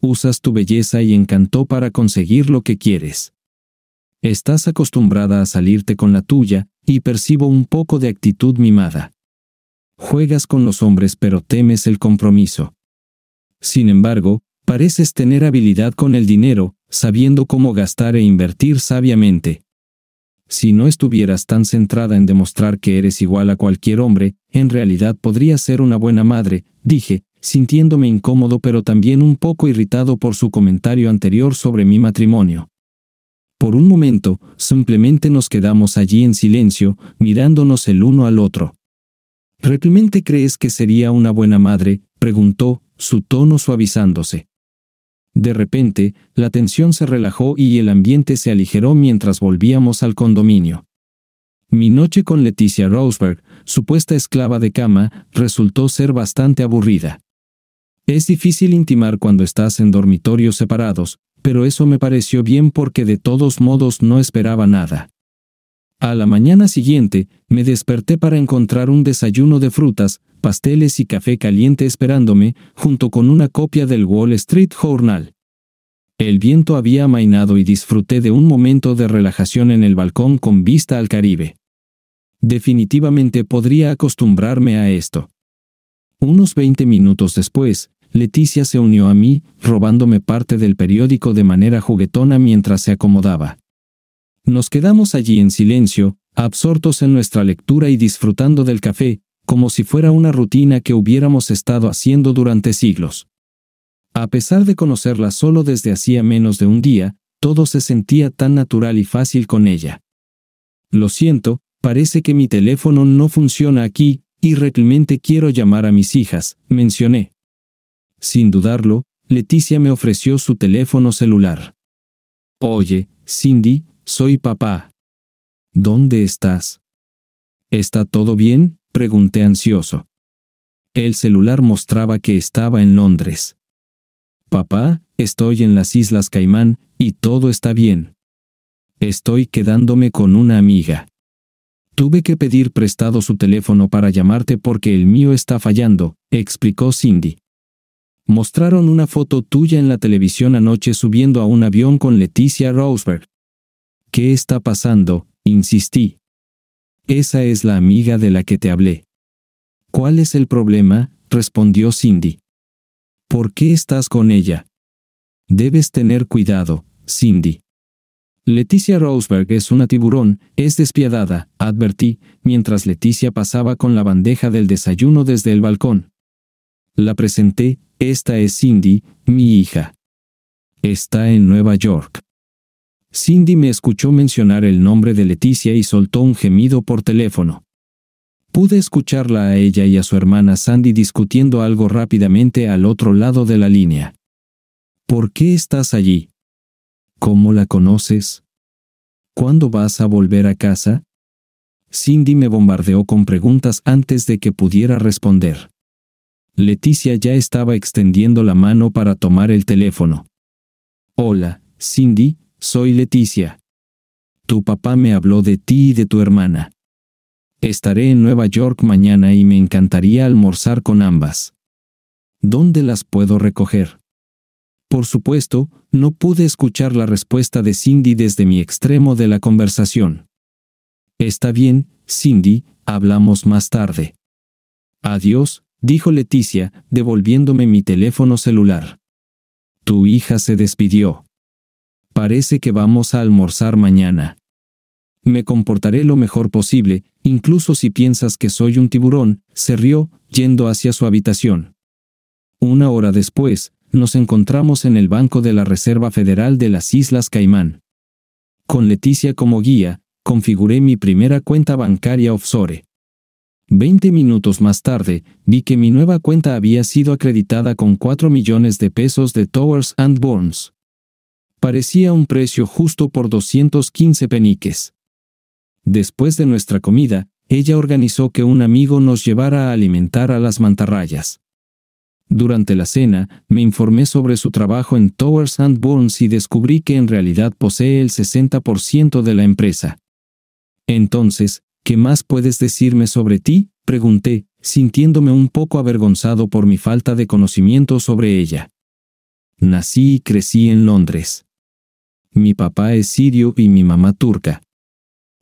usas tu belleza y encanto para conseguir lo que quieres. Estás acostumbrada a salirte con la tuya, y percibo un poco de actitud mimada. Juegas con los hombres pero temes el compromiso. Sin embargo, pareces tener habilidad con el dinero, sabiendo cómo gastar e invertir sabiamente. Si no estuvieras tan centrada en demostrar que eres igual a cualquier hombre, en realidad podría ser una buena madre, dije, sintiéndome incómodo pero también un poco irritado por su comentario anterior sobre mi matrimonio. Por un momento, simplemente nos quedamos allí en silencio, mirándonos el uno al otro. ¿Realmente crees que sería una buena madre? preguntó, su tono suavizándose. De repente, la tensión se relajó y el ambiente se aligeró mientras volvíamos al condominio. Mi noche con Leticia Roseberg, supuesta esclava de cama, resultó ser bastante aburrida. Es difícil intimar cuando estás en dormitorios separados, pero eso me pareció bien porque de todos modos no esperaba nada. A la mañana siguiente, me desperté para encontrar un desayuno de frutas, pasteles y café caliente esperándome, junto con una copia del Wall Street Journal. El viento había amainado y disfruté de un momento de relajación en el balcón con vista al Caribe. Definitivamente podría acostumbrarme a esto. Unos 20 minutos después, Leticia se unió a mí, robándome parte del periódico de manera juguetona mientras se acomodaba. Nos quedamos allí en silencio, absortos en nuestra lectura y disfrutando del café, como si fuera una rutina que hubiéramos estado haciendo durante siglos. A pesar de conocerla solo desde hacía menos de un día, todo se sentía tan natural y fácil con ella. Lo siento, parece que mi teléfono no funciona aquí, y realmente quiero llamar a mis hijas, mencioné. Sin dudarlo, Leticia me ofreció su teléfono celular. Oye, Cindy, soy papá. ¿Dónde estás? ¿Está todo bien? pregunté ansioso. El celular mostraba que estaba en Londres. Papá, estoy en las Islas Caimán, y todo está bien. Estoy quedándome con una amiga. Tuve que pedir prestado su teléfono para llamarte porque el mío está fallando, explicó Cindy mostraron una foto tuya en la televisión anoche subiendo a un avión con Leticia Roseberg. ¿Qué está pasando? insistí. Esa es la amiga de la que te hablé. ¿Cuál es el problema? respondió Cindy. ¿Por qué estás con ella? Debes tener cuidado, Cindy. Leticia Roseberg es una tiburón, es despiadada, advertí, mientras Leticia pasaba con la bandeja del desayuno desde el balcón. La presenté, esta es Cindy, mi hija. Está en Nueva York. Cindy me escuchó mencionar el nombre de Leticia y soltó un gemido por teléfono. Pude escucharla a ella y a su hermana Sandy discutiendo algo rápidamente al otro lado de la línea. ¿Por qué estás allí? ¿Cómo la conoces? ¿Cuándo vas a volver a casa? Cindy me bombardeó con preguntas antes de que pudiera responder. Leticia ya estaba extendiendo la mano para tomar el teléfono. Hola, Cindy, soy Leticia. Tu papá me habló de ti y de tu hermana. Estaré en Nueva York mañana y me encantaría almorzar con ambas. ¿Dónde las puedo recoger? Por supuesto, no pude escuchar la respuesta de Cindy desde mi extremo de la conversación. Está bien, Cindy, hablamos más tarde. Adiós, dijo Leticia, devolviéndome mi teléfono celular. Tu hija se despidió. Parece que vamos a almorzar mañana. Me comportaré lo mejor posible, incluso si piensas que soy un tiburón, se rió, yendo hacia su habitación. Una hora después, nos encontramos en el Banco de la Reserva Federal de las Islas Caimán. Con Leticia como guía, configuré mi primera cuenta bancaria offshore. Veinte minutos más tarde, vi que mi nueva cuenta había sido acreditada con 4 millones de pesos de Towers and Parecía un precio justo por 215 peniques. Después de nuestra comida, ella organizó que un amigo nos llevara a alimentar a las mantarrayas. Durante la cena, me informé sobre su trabajo en Towers and y descubrí que en realidad posee el 60% de la empresa. Entonces, ¿Qué más puedes decirme sobre ti? pregunté, sintiéndome un poco avergonzado por mi falta de conocimiento sobre ella. Nací y crecí en Londres. Mi papá es sirio y mi mamá turca.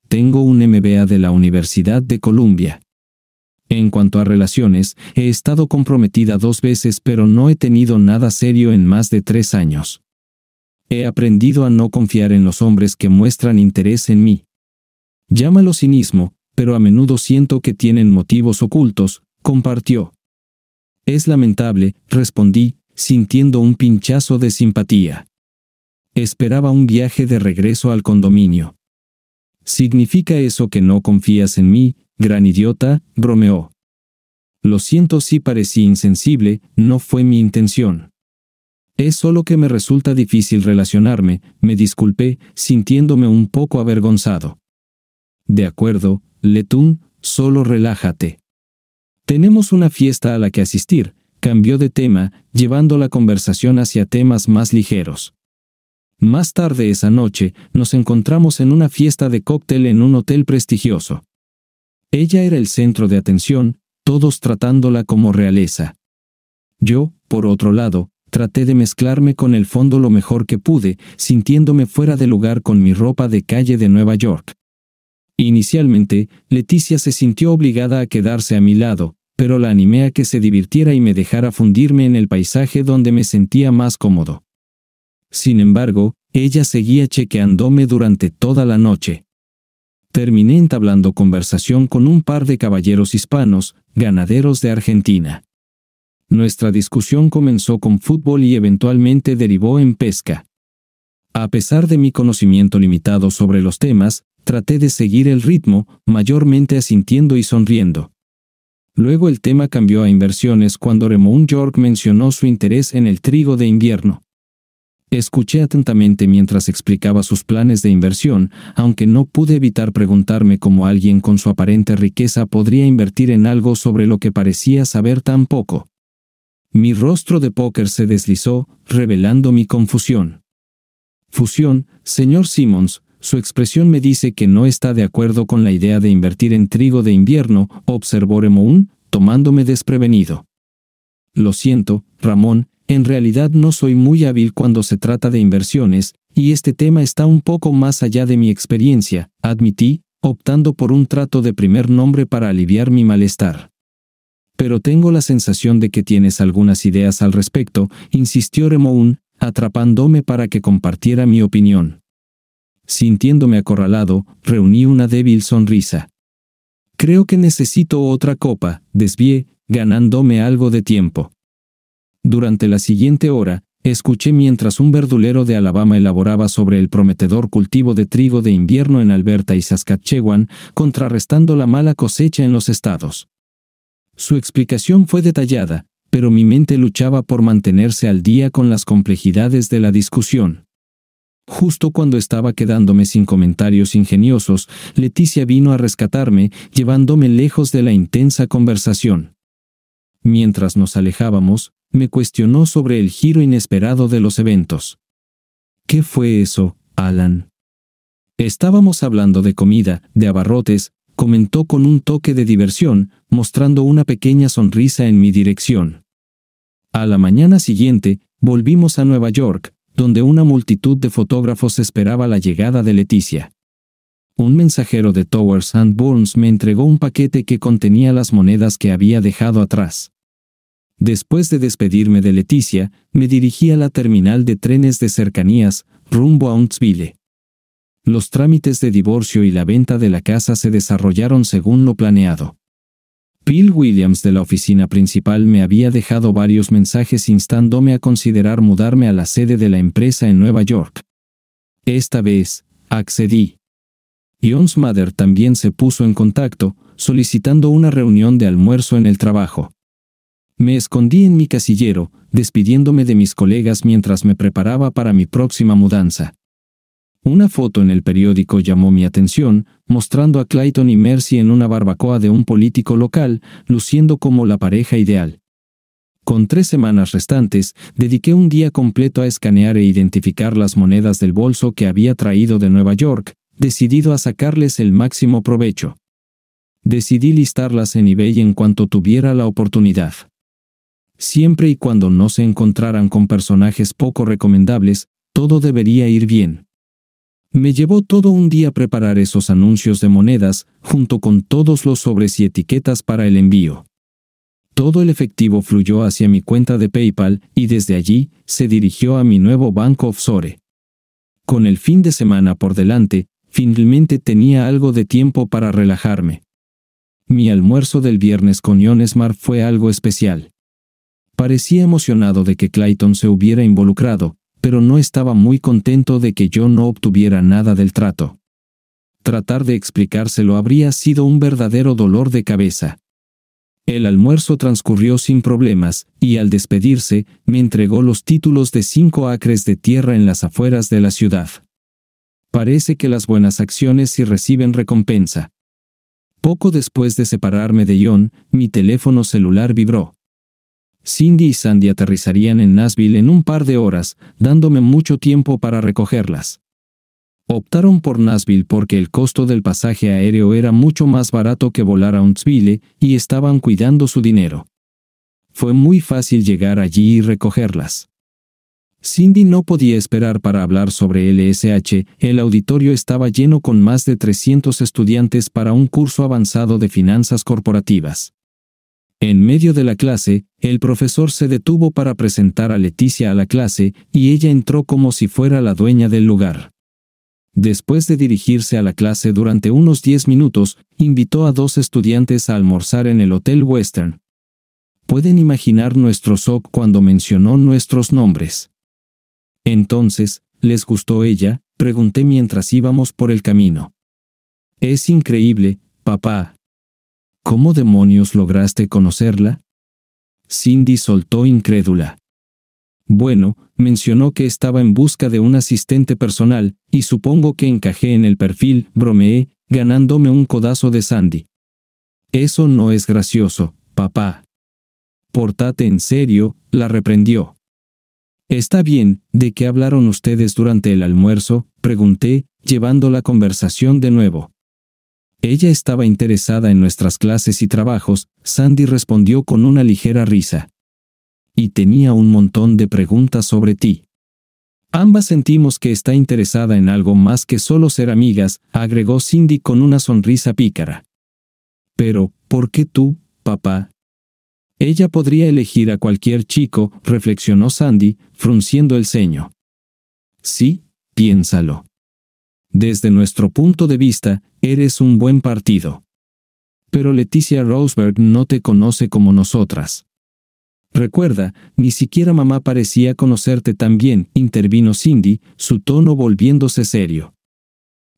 Tengo un MBA de la Universidad de Columbia. En cuanto a relaciones, he estado comprometida dos veces pero no he tenido nada serio en más de tres años. He aprendido a no confiar en los hombres que muestran interés en mí. Llámalo cinismo, pero a menudo siento que tienen motivos ocultos, compartió. Es lamentable, respondí, sintiendo un pinchazo de simpatía. Esperaba un viaje de regreso al condominio. ¿Significa eso que no confías en mí, gran idiota? bromeó. Lo siento si parecí insensible, no fue mi intención. Es solo que me resulta difícil relacionarme, me disculpé, sintiéndome un poco avergonzado. De acuerdo, Letún, solo relájate. Tenemos una fiesta a la que asistir, cambió de tema, llevando la conversación hacia temas más ligeros. Más tarde esa noche, nos encontramos en una fiesta de cóctel en un hotel prestigioso. Ella era el centro de atención, todos tratándola como realeza. Yo, por otro lado, traté de mezclarme con el fondo lo mejor que pude, sintiéndome fuera de lugar con mi ropa de calle de Nueva York. Inicialmente, Leticia se sintió obligada a quedarse a mi lado, pero la animé a que se divirtiera y me dejara fundirme en el paisaje donde me sentía más cómodo. Sin embargo, ella seguía chequeándome durante toda la noche. Terminé entablando conversación con un par de caballeros hispanos, ganaderos de Argentina. Nuestra discusión comenzó con fútbol y eventualmente derivó en pesca. A pesar de mi conocimiento limitado sobre los temas, Traté de seguir el ritmo, mayormente asintiendo y sonriendo. Luego el tema cambió a inversiones cuando Raymond York mencionó su interés en el trigo de invierno. Escuché atentamente mientras explicaba sus planes de inversión, aunque no pude evitar preguntarme cómo alguien con su aparente riqueza podría invertir en algo sobre lo que parecía saber tan poco. Mi rostro de póker se deslizó, revelando mi confusión. Fusión, señor Simmons, su expresión me dice que no está de acuerdo con la idea de invertir en trigo de invierno, observó Remoun, tomándome desprevenido. Lo siento, Ramón, en realidad no soy muy hábil cuando se trata de inversiones, y este tema está un poco más allá de mi experiencia, admití, optando por un trato de primer nombre para aliviar mi malestar. Pero tengo la sensación de que tienes algunas ideas al respecto, insistió Remoun, atrapándome para que compartiera mi opinión sintiéndome acorralado, reuní una débil sonrisa. Creo que necesito otra copa, desvié, ganándome algo de tiempo. Durante la siguiente hora, escuché mientras un verdulero de Alabama elaboraba sobre el prometedor cultivo de trigo de invierno en Alberta y Saskatchewan, contrarrestando la mala cosecha en los estados. Su explicación fue detallada, pero mi mente luchaba por mantenerse al día con las complejidades de la discusión. Justo cuando estaba quedándome sin comentarios ingeniosos, Leticia vino a rescatarme, llevándome lejos de la intensa conversación. Mientras nos alejábamos, me cuestionó sobre el giro inesperado de los eventos. ¿Qué fue eso, Alan? Estábamos hablando de comida, de abarrotes, comentó con un toque de diversión, mostrando una pequeña sonrisa en mi dirección. A la mañana siguiente, volvimos a Nueva York, donde una multitud de fotógrafos esperaba la llegada de Leticia. Un mensajero de Towers and Burns me entregó un paquete que contenía las monedas que había dejado atrás. Después de despedirme de Leticia, me dirigí a la terminal de trenes de cercanías, rumbo a Huntsville. Los trámites de divorcio y la venta de la casa se desarrollaron según lo planeado. Phil Williams de la oficina principal me había dejado varios mensajes instándome a considerar mudarme a la sede de la empresa en Nueva York. Esta vez, accedí. John's Mother también se puso en contacto, solicitando una reunión de almuerzo en el trabajo. Me escondí en mi casillero, despidiéndome de mis colegas mientras me preparaba para mi próxima mudanza. Una foto en el periódico llamó mi atención, mostrando a Clayton y Mercy en una barbacoa de un político local, luciendo como la pareja ideal. Con tres semanas restantes, dediqué un día completo a escanear e identificar las monedas del bolso que había traído de Nueva York, decidido a sacarles el máximo provecho. Decidí listarlas en eBay en cuanto tuviera la oportunidad. Siempre y cuando no se encontraran con personajes poco recomendables, todo debería ir bien. Me llevó todo un día preparar esos anuncios de monedas, junto con todos los sobres y etiquetas para el envío. Todo el efectivo fluyó hacia mi cuenta de PayPal y desde allí se dirigió a mi nuevo banco offshore. Con el fin de semana por delante, finalmente tenía algo de tiempo para relajarme. Mi almuerzo del viernes con Ion fue algo especial. Parecía emocionado de que Clayton se hubiera involucrado, pero no estaba muy contento de que yo no obtuviera nada del trato. Tratar de explicárselo habría sido un verdadero dolor de cabeza. El almuerzo transcurrió sin problemas, y al despedirse, me entregó los títulos de cinco acres de tierra en las afueras de la ciudad. Parece que las buenas acciones sí reciben recompensa. Poco después de separarme de John, mi teléfono celular vibró. Cindy y Sandy aterrizarían en Nashville en un par de horas, dándome mucho tiempo para recogerlas. Optaron por Nashville porque el costo del pasaje aéreo era mucho más barato que volar a Huntsville y estaban cuidando su dinero. Fue muy fácil llegar allí y recogerlas. Cindy no podía esperar para hablar sobre LSH, el auditorio estaba lleno con más de 300 estudiantes para un curso avanzado de finanzas corporativas. En medio de la clase, el profesor se detuvo para presentar a Leticia a la clase y ella entró como si fuera la dueña del lugar. Después de dirigirse a la clase durante unos diez minutos, invitó a dos estudiantes a almorzar en el Hotel Western. Pueden imaginar nuestro shock cuando mencionó nuestros nombres. Entonces, ¿les gustó ella? Pregunté mientras íbamos por el camino. Es increíble, papá, ¿Cómo demonios lograste conocerla? Cindy soltó incrédula. Bueno, mencionó que estaba en busca de un asistente personal, y supongo que encajé en el perfil, bromeé, ganándome un codazo de Sandy. Eso no es gracioso, papá. Portate en serio, la reprendió. Está bien, ¿de qué hablaron ustedes durante el almuerzo? pregunté, llevando la conversación de nuevo. Ella estaba interesada en nuestras clases y trabajos, Sandy respondió con una ligera risa. Y tenía un montón de preguntas sobre ti. Ambas sentimos que está interesada en algo más que solo ser amigas, agregó Cindy con una sonrisa pícara. Pero, ¿por qué tú, papá? Ella podría elegir a cualquier chico, reflexionó Sandy, frunciendo el ceño. Sí, piénsalo. Desde nuestro punto de vista, eres un buen partido. Pero Leticia Roseberg no te conoce como nosotras. Recuerda, ni siquiera mamá parecía conocerte tan bien, intervino Cindy, su tono volviéndose serio.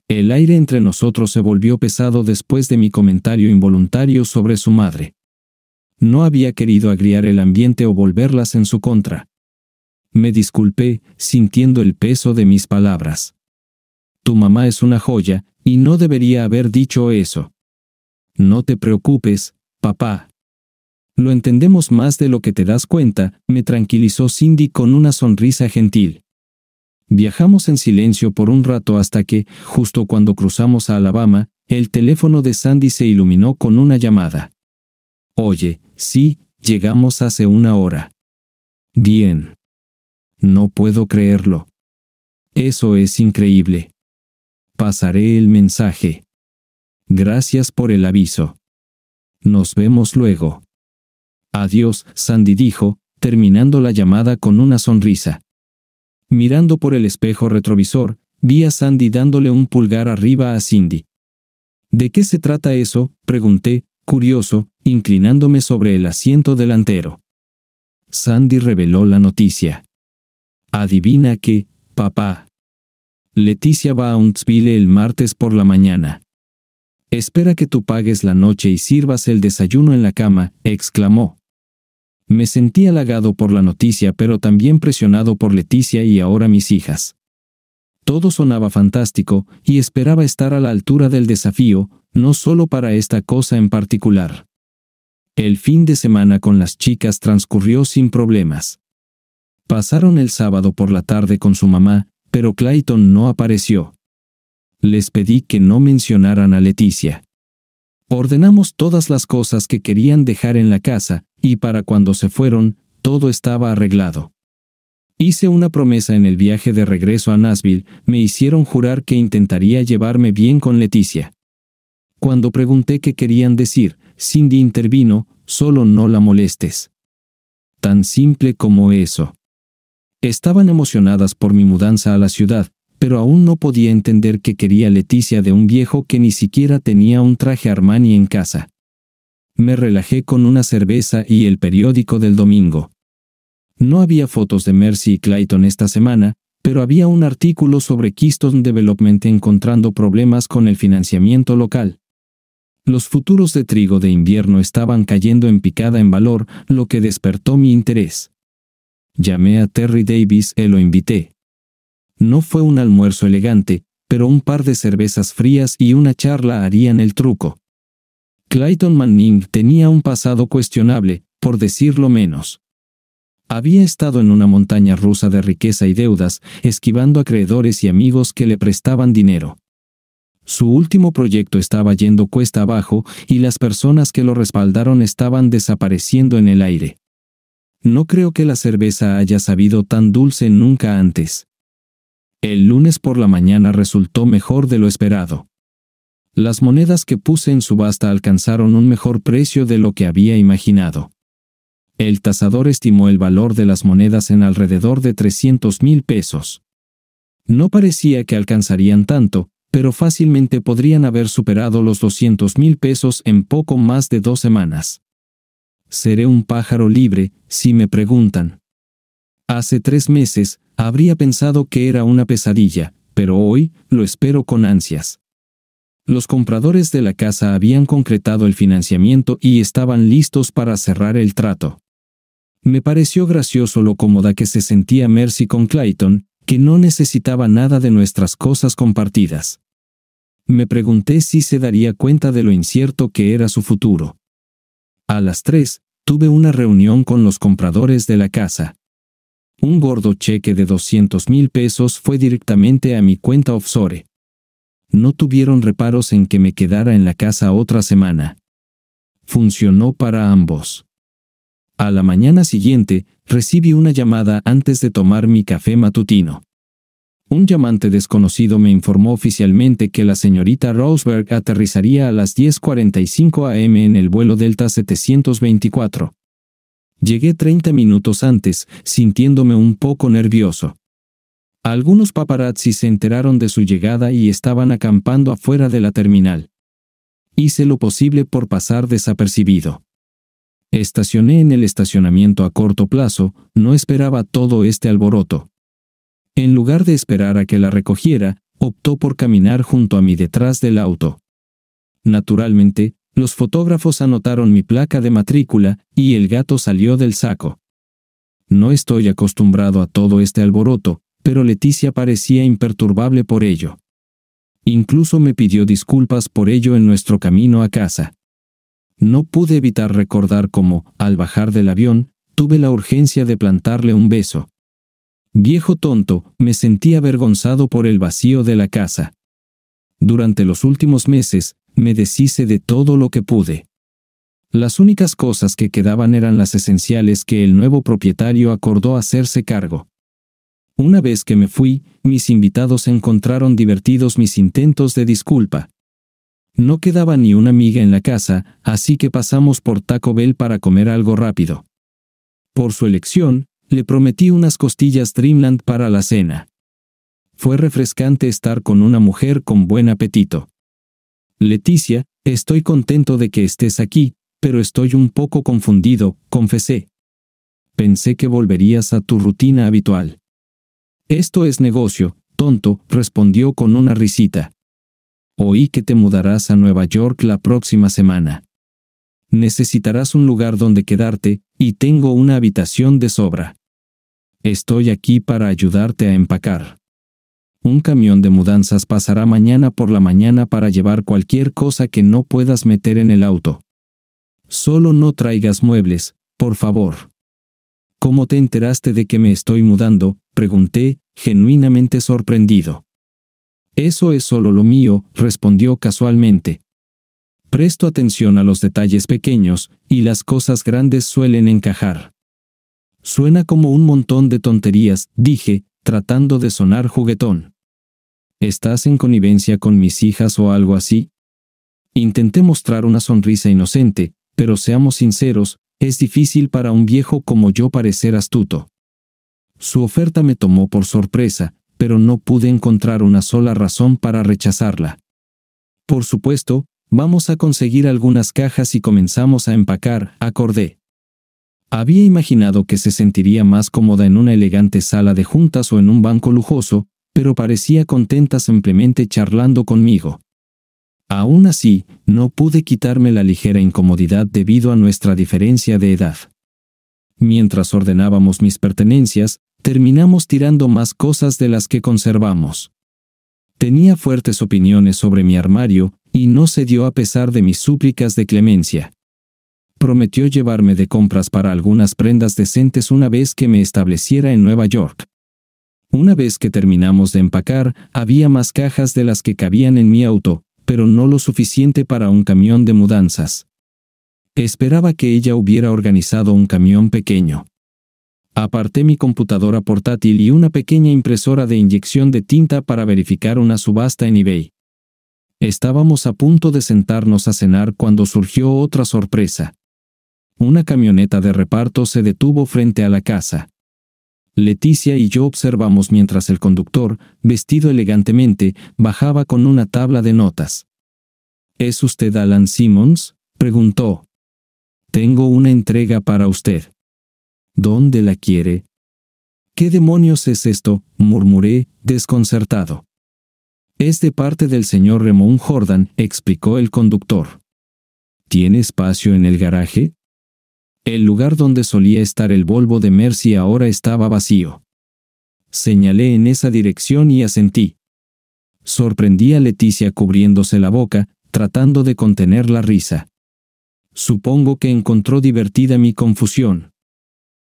El aire entre nosotros se volvió pesado después de mi comentario involuntario sobre su madre. No había querido agriar el ambiente o volverlas en su contra. Me disculpé, sintiendo el peso de mis palabras. Tu mamá es una joya, y no debería haber dicho eso. No te preocupes, papá. Lo entendemos más de lo que te das cuenta, me tranquilizó Cindy con una sonrisa gentil. Viajamos en silencio por un rato hasta que, justo cuando cruzamos a Alabama, el teléfono de Sandy se iluminó con una llamada. Oye, sí, llegamos hace una hora. Bien. No puedo creerlo. Eso es increíble. Pasaré el mensaje. Gracias por el aviso. Nos vemos luego. Adiós, Sandy dijo, terminando la llamada con una sonrisa. Mirando por el espejo retrovisor, vi a Sandy dándole un pulgar arriba a Cindy. ¿De qué se trata eso? pregunté, curioso, inclinándome sobre el asiento delantero. Sandy reveló la noticia. Adivina qué, papá. Leticia va a Huntsville el martes por la mañana. Espera que tú pagues la noche y sirvas el desayuno en la cama, exclamó. Me sentí halagado por la noticia pero también presionado por Leticia y ahora mis hijas. Todo sonaba fantástico, y esperaba estar a la altura del desafío, no solo para esta cosa en particular. El fin de semana con las chicas transcurrió sin problemas. Pasaron el sábado por la tarde con su mamá, pero Clayton no apareció. Les pedí que no mencionaran a Leticia. Ordenamos todas las cosas que querían dejar en la casa, y para cuando se fueron, todo estaba arreglado. Hice una promesa en el viaje de regreso a Nashville, me hicieron jurar que intentaría llevarme bien con Leticia. Cuando pregunté qué querían decir, Cindy intervino, solo no la molestes. Tan simple como eso. Estaban emocionadas por mi mudanza a la ciudad, pero aún no podía entender que quería Leticia de un viejo que ni siquiera tenía un traje Armani en casa. Me relajé con una cerveza y el periódico del domingo. No había fotos de Mercy y Clayton esta semana, pero había un artículo sobre Keystone Development encontrando problemas con el financiamiento local. Los futuros de trigo de invierno estaban cayendo en picada en valor, lo que despertó mi interés. Llamé a Terry Davis y lo invité. No fue un almuerzo elegante, pero un par de cervezas frías y una charla harían el truco. Clayton Manning tenía un pasado cuestionable, por decirlo menos. Había estado en una montaña rusa de riqueza y deudas, esquivando acreedores y amigos que le prestaban dinero. Su último proyecto estaba yendo cuesta abajo y las personas que lo respaldaron estaban desapareciendo en el aire. No creo que la cerveza haya sabido tan dulce nunca antes. El lunes por la mañana resultó mejor de lo esperado. Las monedas que puse en subasta alcanzaron un mejor precio de lo que había imaginado. El tasador estimó el valor de las monedas en alrededor de 300 mil pesos. No parecía que alcanzarían tanto, pero fácilmente podrían haber superado los 200 mil pesos en poco más de dos semanas seré un pájaro libre, si me preguntan. Hace tres meses, habría pensado que era una pesadilla, pero hoy, lo espero con ansias. Los compradores de la casa habían concretado el financiamiento y estaban listos para cerrar el trato. Me pareció gracioso lo cómoda que se sentía Mercy con Clayton, que no necesitaba nada de nuestras cosas compartidas. Me pregunté si se daría cuenta de lo incierto que era su futuro. A las 3, tuve una reunión con los compradores de la casa. Un gordo cheque de 200 mil pesos fue directamente a mi cuenta offshore. No tuvieron reparos en que me quedara en la casa otra semana. Funcionó para ambos. A la mañana siguiente, recibí una llamada antes de tomar mi café matutino un llamante desconocido me informó oficialmente que la señorita Roseberg aterrizaría a las 10.45 am en el vuelo Delta 724. Llegué 30 minutos antes, sintiéndome un poco nervioso. Algunos paparazzi se enteraron de su llegada y estaban acampando afuera de la terminal. Hice lo posible por pasar desapercibido. Estacioné en el estacionamiento a corto plazo, no esperaba todo este alboroto. En lugar de esperar a que la recogiera, optó por caminar junto a mí detrás del auto. Naturalmente, los fotógrafos anotaron mi placa de matrícula y el gato salió del saco. No estoy acostumbrado a todo este alboroto, pero Leticia parecía imperturbable por ello. Incluso me pidió disculpas por ello en nuestro camino a casa. No pude evitar recordar cómo, al bajar del avión, tuve la urgencia de plantarle un beso. Viejo tonto, me sentí avergonzado por el vacío de la casa. Durante los últimos meses, me deshice de todo lo que pude. Las únicas cosas que quedaban eran las esenciales que el nuevo propietario acordó hacerse cargo. Una vez que me fui, mis invitados encontraron divertidos mis intentos de disculpa. No quedaba ni una amiga en la casa, así que pasamos por Taco Bell para comer algo rápido. Por su elección, le prometí unas costillas Dreamland para la cena. Fue refrescante estar con una mujer con buen apetito. Leticia, estoy contento de que estés aquí, pero estoy un poco confundido, confesé. Pensé que volverías a tu rutina habitual. Esto es negocio, tonto, respondió con una risita. Oí que te mudarás a Nueva York la próxima semana. Necesitarás un lugar donde quedarte, y tengo una habitación de sobra. Estoy aquí para ayudarte a empacar. Un camión de mudanzas pasará mañana por la mañana para llevar cualquier cosa que no puedas meter en el auto. Solo no traigas muebles, por favor. ¿Cómo te enteraste de que me estoy mudando? pregunté, genuinamente sorprendido. Eso es solo lo mío, respondió casualmente. Presto atención a los detalles pequeños, y las cosas grandes suelen encajar. Suena como un montón de tonterías, dije, tratando de sonar juguetón. ¿Estás en connivencia con mis hijas o algo así? Intenté mostrar una sonrisa inocente, pero seamos sinceros, es difícil para un viejo como yo parecer astuto. Su oferta me tomó por sorpresa, pero no pude encontrar una sola razón para rechazarla. Por supuesto, vamos a conseguir algunas cajas y comenzamos a empacar, acordé. Había imaginado que se sentiría más cómoda en una elegante sala de juntas o en un banco lujoso, pero parecía contenta simplemente charlando conmigo. Aún así, no pude quitarme la ligera incomodidad debido a nuestra diferencia de edad. Mientras ordenábamos mis pertenencias, terminamos tirando más cosas de las que conservamos. Tenía fuertes opiniones sobre mi armario, y no cedió a pesar de mis súplicas de clemencia prometió llevarme de compras para algunas prendas decentes una vez que me estableciera en Nueva York. Una vez que terminamos de empacar, había más cajas de las que cabían en mi auto, pero no lo suficiente para un camión de mudanzas. Esperaba que ella hubiera organizado un camión pequeño. Aparté mi computadora portátil y una pequeña impresora de inyección de tinta para verificar una subasta en eBay. Estábamos a punto de sentarnos a cenar cuando surgió otra sorpresa una camioneta de reparto se detuvo frente a la casa. Leticia y yo observamos mientras el conductor, vestido elegantemente, bajaba con una tabla de notas. ¿Es usted Alan Simmons? preguntó. Tengo una entrega para usted. ¿Dónde la quiere? ¿Qué demonios es esto? murmuré, desconcertado. Es de parte del señor Ramón Jordan, explicó el conductor. ¿Tiene espacio en el garaje? El lugar donde solía estar el Volvo de Mercy ahora estaba vacío. Señalé en esa dirección y asentí. Sorprendí a Leticia cubriéndose la boca, tratando de contener la risa. Supongo que encontró divertida mi confusión.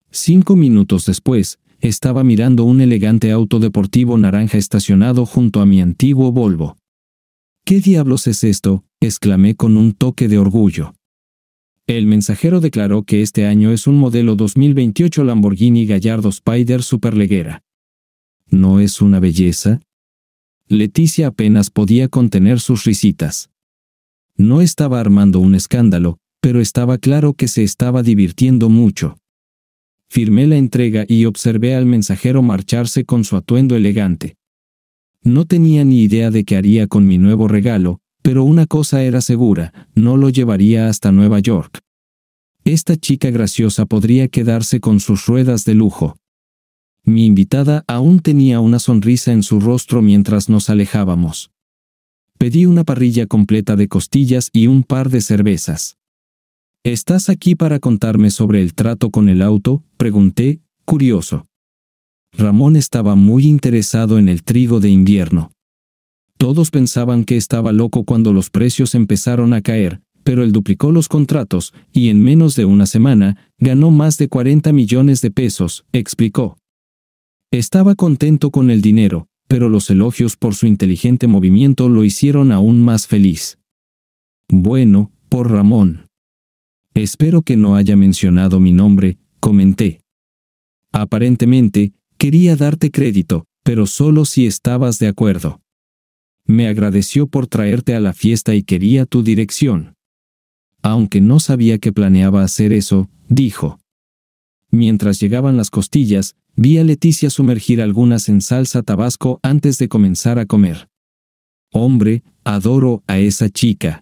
Cinco minutos después, estaba mirando un elegante auto deportivo naranja estacionado junto a mi antiguo Volvo. ¿Qué diablos es esto? exclamé con un toque de orgullo. El mensajero declaró que este año es un modelo 2028 Lamborghini Gallardo Spider Superleguera. ¿No es una belleza? Leticia apenas podía contener sus risitas. No estaba armando un escándalo, pero estaba claro que se estaba divirtiendo mucho. Firmé la entrega y observé al mensajero marcharse con su atuendo elegante. No tenía ni idea de qué haría con mi nuevo regalo, pero una cosa era segura, no lo llevaría hasta Nueva York. Esta chica graciosa podría quedarse con sus ruedas de lujo. Mi invitada aún tenía una sonrisa en su rostro mientras nos alejábamos. Pedí una parrilla completa de costillas y un par de cervezas. ¿Estás aquí para contarme sobre el trato con el auto? pregunté, curioso. Ramón estaba muy interesado en el trigo de invierno. Todos pensaban que estaba loco cuando los precios empezaron a caer, pero él duplicó los contratos y en menos de una semana ganó más de 40 millones de pesos, explicó. Estaba contento con el dinero, pero los elogios por su inteligente movimiento lo hicieron aún más feliz. Bueno, por Ramón. Espero que no haya mencionado mi nombre, comenté. Aparentemente, quería darte crédito, pero solo si estabas de acuerdo. Me agradeció por traerte a la fiesta y quería tu dirección. Aunque no sabía que planeaba hacer eso, dijo. Mientras llegaban las costillas, vi a Leticia sumergir algunas en salsa tabasco antes de comenzar a comer. Hombre, adoro a esa chica.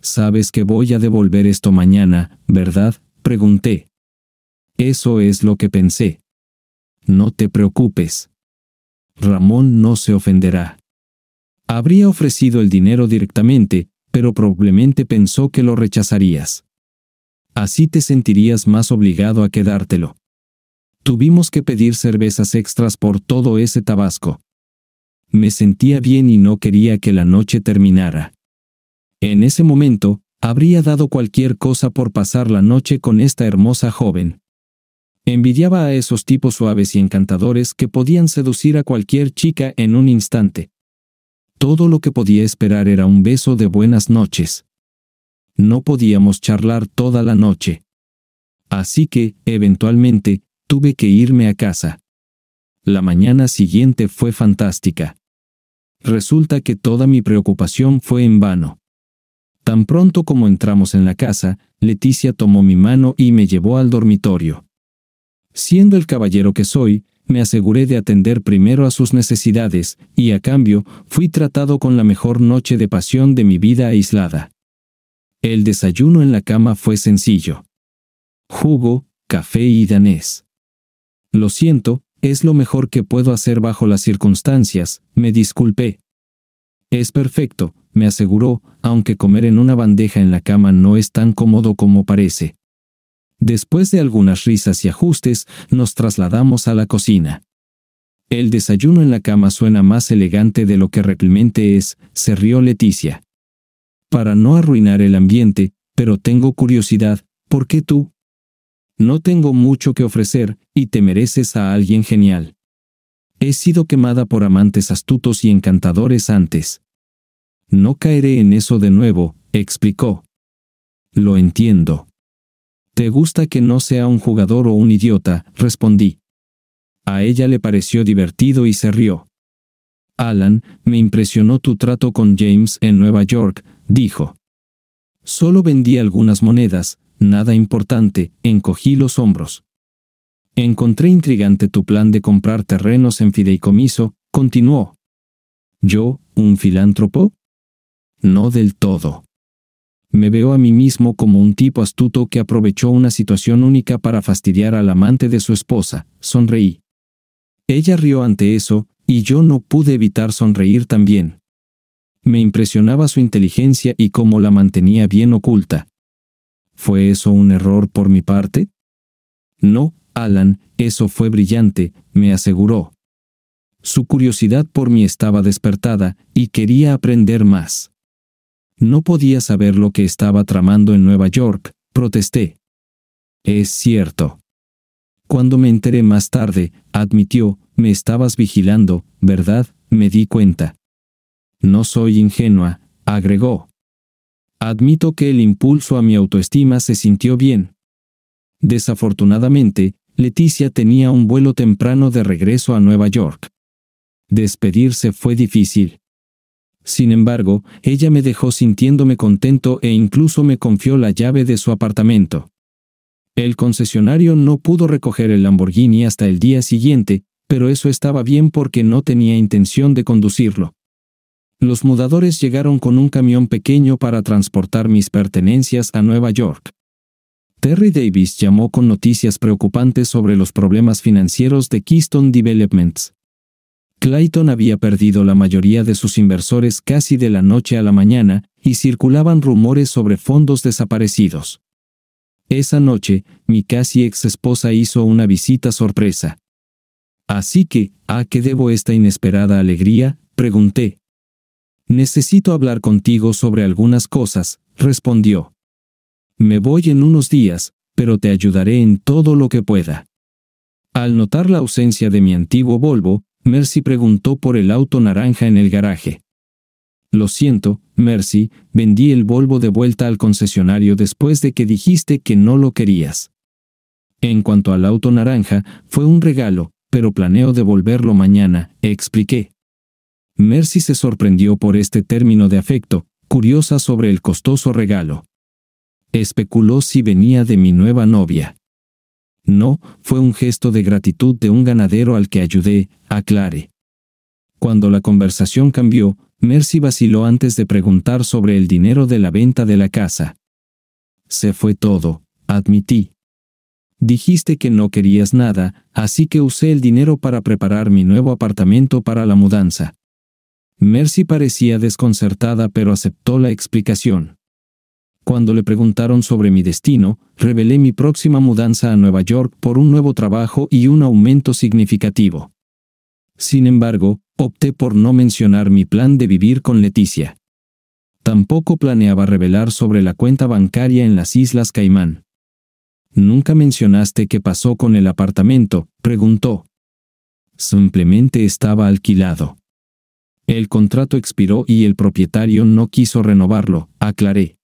Sabes que voy a devolver esto mañana, ¿verdad? pregunté. Eso es lo que pensé. No te preocupes. Ramón no se ofenderá. Habría ofrecido el dinero directamente, pero probablemente pensó que lo rechazarías. Así te sentirías más obligado a quedártelo. Tuvimos que pedir cervezas extras por todo ese tabasco. Me sentía bien y no quería que la noche terminara. En ese momento, habría dado cualquier cosa por pasar la noche con esta hermosa joven. Envidiaba a esos tipos suaves y encantadores que podían seducir a cualquier chica en un instante. Todo lo que podía esperar era un beso de buenas noches. No podíamos charlar toda la noche. Así que, eventualmente, tuve que irme a casa. La mañana siguiente fue fantástica. Resulta que toda mi preocupación fue en vano. Tan pronto como entramos en la casa, Leticia tomó mi mano y me llevó al dormitorio. Siendo el caballero que soy, me aseguré de atender primero a sus necesidades, y a cambio, fui tratado con la mejor noche de pasión de mi vida aislada. El desayuno en la cama fue sencillo. Jugo, café y danés. Lo siento, es lo mejor que puedo hacer bajo las circunstancias, me disculpé. Es perfecto, me aseguró, aunque comer en una bandeja en la cama no es tan cómodo como parece. Después de algunas risas y ajustes, nos trasladamos a la cocina. El desayuno en la cama suena más elegante de lo que realmente es, se rió Leticia. Para no arruinar el ambiente, pero tengo curiosidad, ¿por qué tú? No tengo mucho que ofrecer, y te mereces a alguien genial. He sido quemada por amantes astutos y encantadores antes. No caeré en eso de nuevo, explicó. Lo entiendo. Te gusta que no sea un jugador o un idiota, respondí. A ella le pareció divertido y se rió. Alan, me impresionó tu trato con James en Nueva York, dijo. Solo vendí algunas monedas, nada importante, encogí los hombros. Encontré intrigante tu plan de comprar terrenos en fideicomiso, continuó. ¿Yo, un filántropo? No del todo me veo a mí mismo como un tipo astuto que aprovechó una situación única para fastidiar al amante de su esposa, sonreí. Ella rió ante eso, y yo no pude evitar sonreír también. Me impresionaba su inteligencia y cómo la mantenía bien oculta. ¿Fue eso un error por mi parte? No, Alan, eso fue brillante, me aseguró. Su curiosidad por mí estaba despertada, y quería aprender más. No podía saber lo que estaba tramando en Nueva York, protesté. Es cierto. Cuando me enteré más tarde, admitió, me estabas vigilando, ¿verdad? Me di cuenta. No soy ingenua, agregó. Admito que el impulso a mi autoestima se sintió bien. Desafortunadamente, Leticia tenía un vuelo temprano de regreso a Nueva York. Despedirse fue difícil. Sin embargo, ella me dejó sintiéndome contento e incluso me confió la llave de su apartamento. El concesionario no pudo recoger el Lamborghini hasta el día siguiente, pero eso estaba bien porque no tenía intención de conducirlo. Los mudadores llegaron con un camión pequeño para transportar mis pertenencias a Nueva York. Terry Davis llamó con noticias preocupantes sobre los problemas financieros de Keystone Developments. Clayton había perdido la mayoría de sus inversores casi de la noche a la mañana y circulaban rumores sobre fondos desaparecidos. Esa noche, mi casi ex esposa hizo una visita sorpresa. Así que, ¿a qué debo esta inesperada alegría? pregunté. Necesito hablar contigo sobre algunas cosas, respondió. Me voy en unos días, pero te ayudaré en todo lo que pueda. Al notar la ausencia de mi antiguo Volvo, Mercy preguntó por el auto naranja en el garaje. Lo siento, Mercy, vendí el Volvo de vuelta al concesionario después de que dijiste que no lo querías. En cuanto al auto naranja, fue un regalo, pero planeo devolverlo mañana, expliqué. Mercy se sorprendió por este término de afecto, curiosa sobre el costoso regalo. Especuló si venía de mi nueva novia. No, fue un gesto de gratitud de un ganadero al que ayudé, aclare. Cuando la conversación cambió, Mercy vaciló antes de preguntar sobre el dinero de la venta de la casa. Se fue todo, admití. Dijiste que no querías nada, así que usé el dinero para preparar mi nuevo apartamento para la mudanza. Mercy parecía desconcertada pero aceptó la explicación. Cuando le preguntaron sobre mi destino, revelé mi próxima mudanza a Nueva York por un nuevo trabajo y un aumento significativo. Sin embargo, opté por no mencionar mi plan de vivir con Leticia. Tampoco planeaba revelar sobre la cuenta bancaria en las Islas Caimán. Nunca mencionaste qué pasó con el apartamento, preguntó. Simplemente estaba alquilado. El contrato expiró y el propietario no quiso renovarlo, aclaré.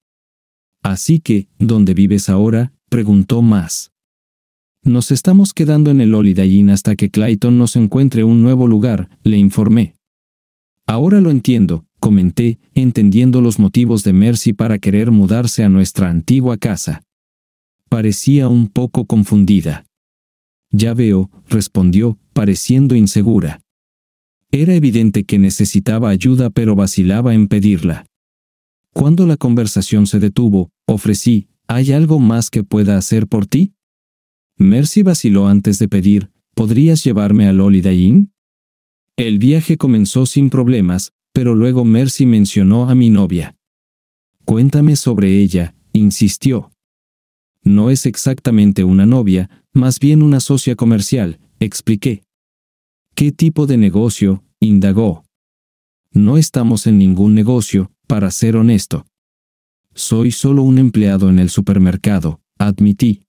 Así que, ¿dónde vives ahora? preguntó más. Nos estamos quedando en el Holiday Inn hasta que Clayton nos encuentre un nuevo lugar, le informé. Ahora lo entiendo, comenté, entendiendo los motivos de Mercy para querer mudarse a nuestra antigua casa. Parecía un poco confundida. Ya veo, respondió, pareciendo insegura. Era evidente que necesitaba ayuda pero vacilaba en pedirla. Cuando la conversación se detuvo, ofrecí, ¿hay algo más que pueda hacer por ti? Mercy vaciló antes de pedir, ¿podrías llevarme a Lolidayin? El viaje comenzó sin problemas, pero luego Mercy mencionó a mi novia. Cuéntame sobre ella, insistió. No es exactamente una novia, más bien una socia comercial, expliqué. ¿Qué tipo de negocio? indagó. No estamos en ningún negocio, para ser honesto, soy solo un empleado en el supermercado, admití.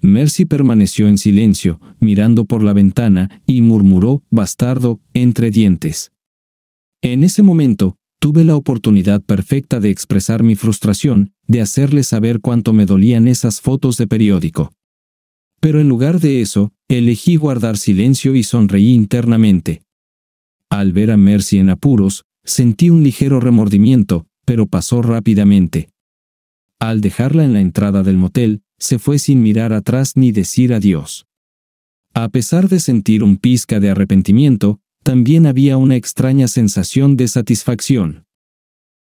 Mercy permaneció en silencio, mirando por la ventana, y murmuró, bastardo, entre dientes. En ese momento, tuve la oportunidad perfecta de expresar mi frustración, de hacerle saber cuánto me dolían esas fotos de periódico. Pero en lugar de eso, elegí guardar silencio y sonreí internamente. Al ver a Mercy en apuros, Sentí un ligero remordimiento, pero pasó rápidamente. Al dejarla en la entrada del motel, se fue sin mirar atrás ni decir adiós. A pesar de sentir un pizca de arrepentimiento, también había una extraña sensación de satisfacción.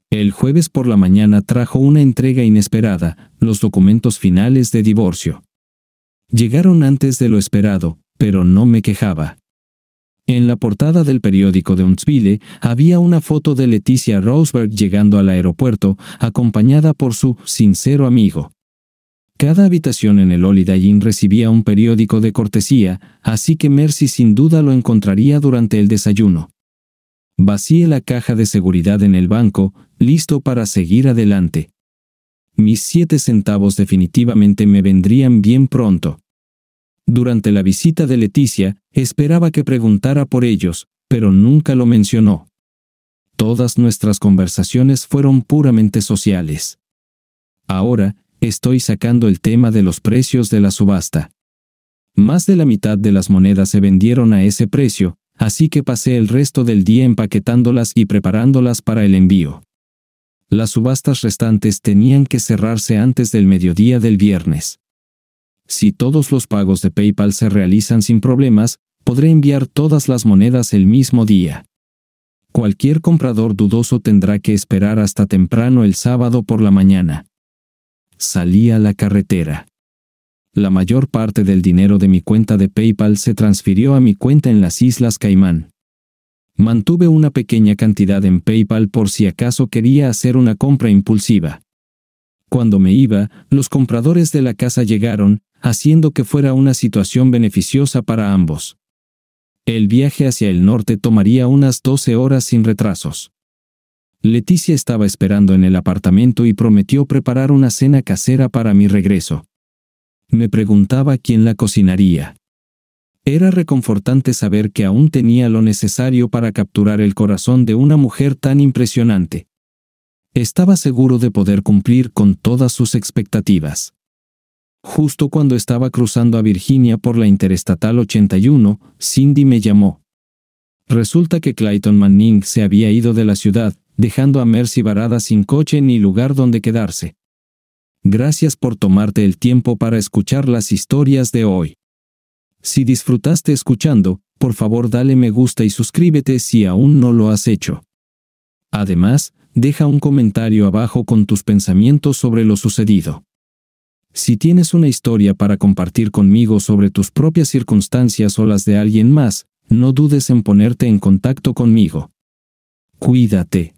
El jueves por la mañana trajo una entrega inesperada, los documentos finales de divorcio. Llegaron antes de lo esperado, pero no me quejaba. En la portada del periódico de Huntsville, había una foto de Leticia Roseberg llegando al aeropuerto, acompañada por su sincero amigo. Cada habitación en el Holiday Inn recibía un periódico de cortesía, así que Mercy sin duda lo encontraría durante el desayuno. Vacíe la caja de seguridad en el banco, listo para seguir adelante. Mis siete centavos definitivamente me vendrían bien pronto. Durante la visita de Leticia, esperaba que preguntara por ellos, pero nunca lo mencionó. Todas nuestras conversaciones fueron puramente sociales. Ahora, estoy sacando el tema de los precios de la subasta. Más de la mitad de las monedas se vendieron a ese precio, así que pasé el resto del día empaquetándolas y preparándolas para el envío. Las subastas restantes tenían que cerrarse antes del mediodía del viernes. Si todos los pagos de PayPal se realizan sin problemas, podré enviar todas las monedas el mismo día. Cualquier comprador dudoso tendrá que esperar hasta temprano el sábado por la mañana. Salí a la carretera. La mayor parte del dinero de mi cuenta de PayPal se transfirió a mi cuenta en las Islas Caimán. Mantuve una pequeña cantidad en PayPal por si acaso quería hacer una compra impulsiva. Cuando me iba, los compradores de la casa llegaron, haciendo que fuera una situación beneficiosa para ambos. El viaje hacia el norte tomaría unas 12 horas sin retrasos. Leticia estaba esperando en el apartamento y prometió preparar una cena casera para mi regreso. Me preguntaba quién la cocinaría. Era reconfortante saber que aún tenía lo necesario para capturar el corazón de una mujer tan impresionante. Estaba seguro de poder cumplir con todas sus expectativas. Justo cuando estaba cruzando a Virginia por la Interestatal 81, Cindy me llamó. Resulta que Clayton Manning se había ido de la ciudad, dejando a Mercy varada sin coche ni lugar donde quedarse. Gracias por tomarte el tiempo para escuchar las historias de hoy. Si disfrutaste escuchando, por favor dale me gusta y suscríbete si aún no lo has hecho. Además, deja un comentario abajo con tus pensamientos sobre lo sucedido. Si tienes una historia para compartir conmigo sobre tus propias circunstancias o las de alguien más, no dudes en ponerte en contacto conmigo. Cuídate.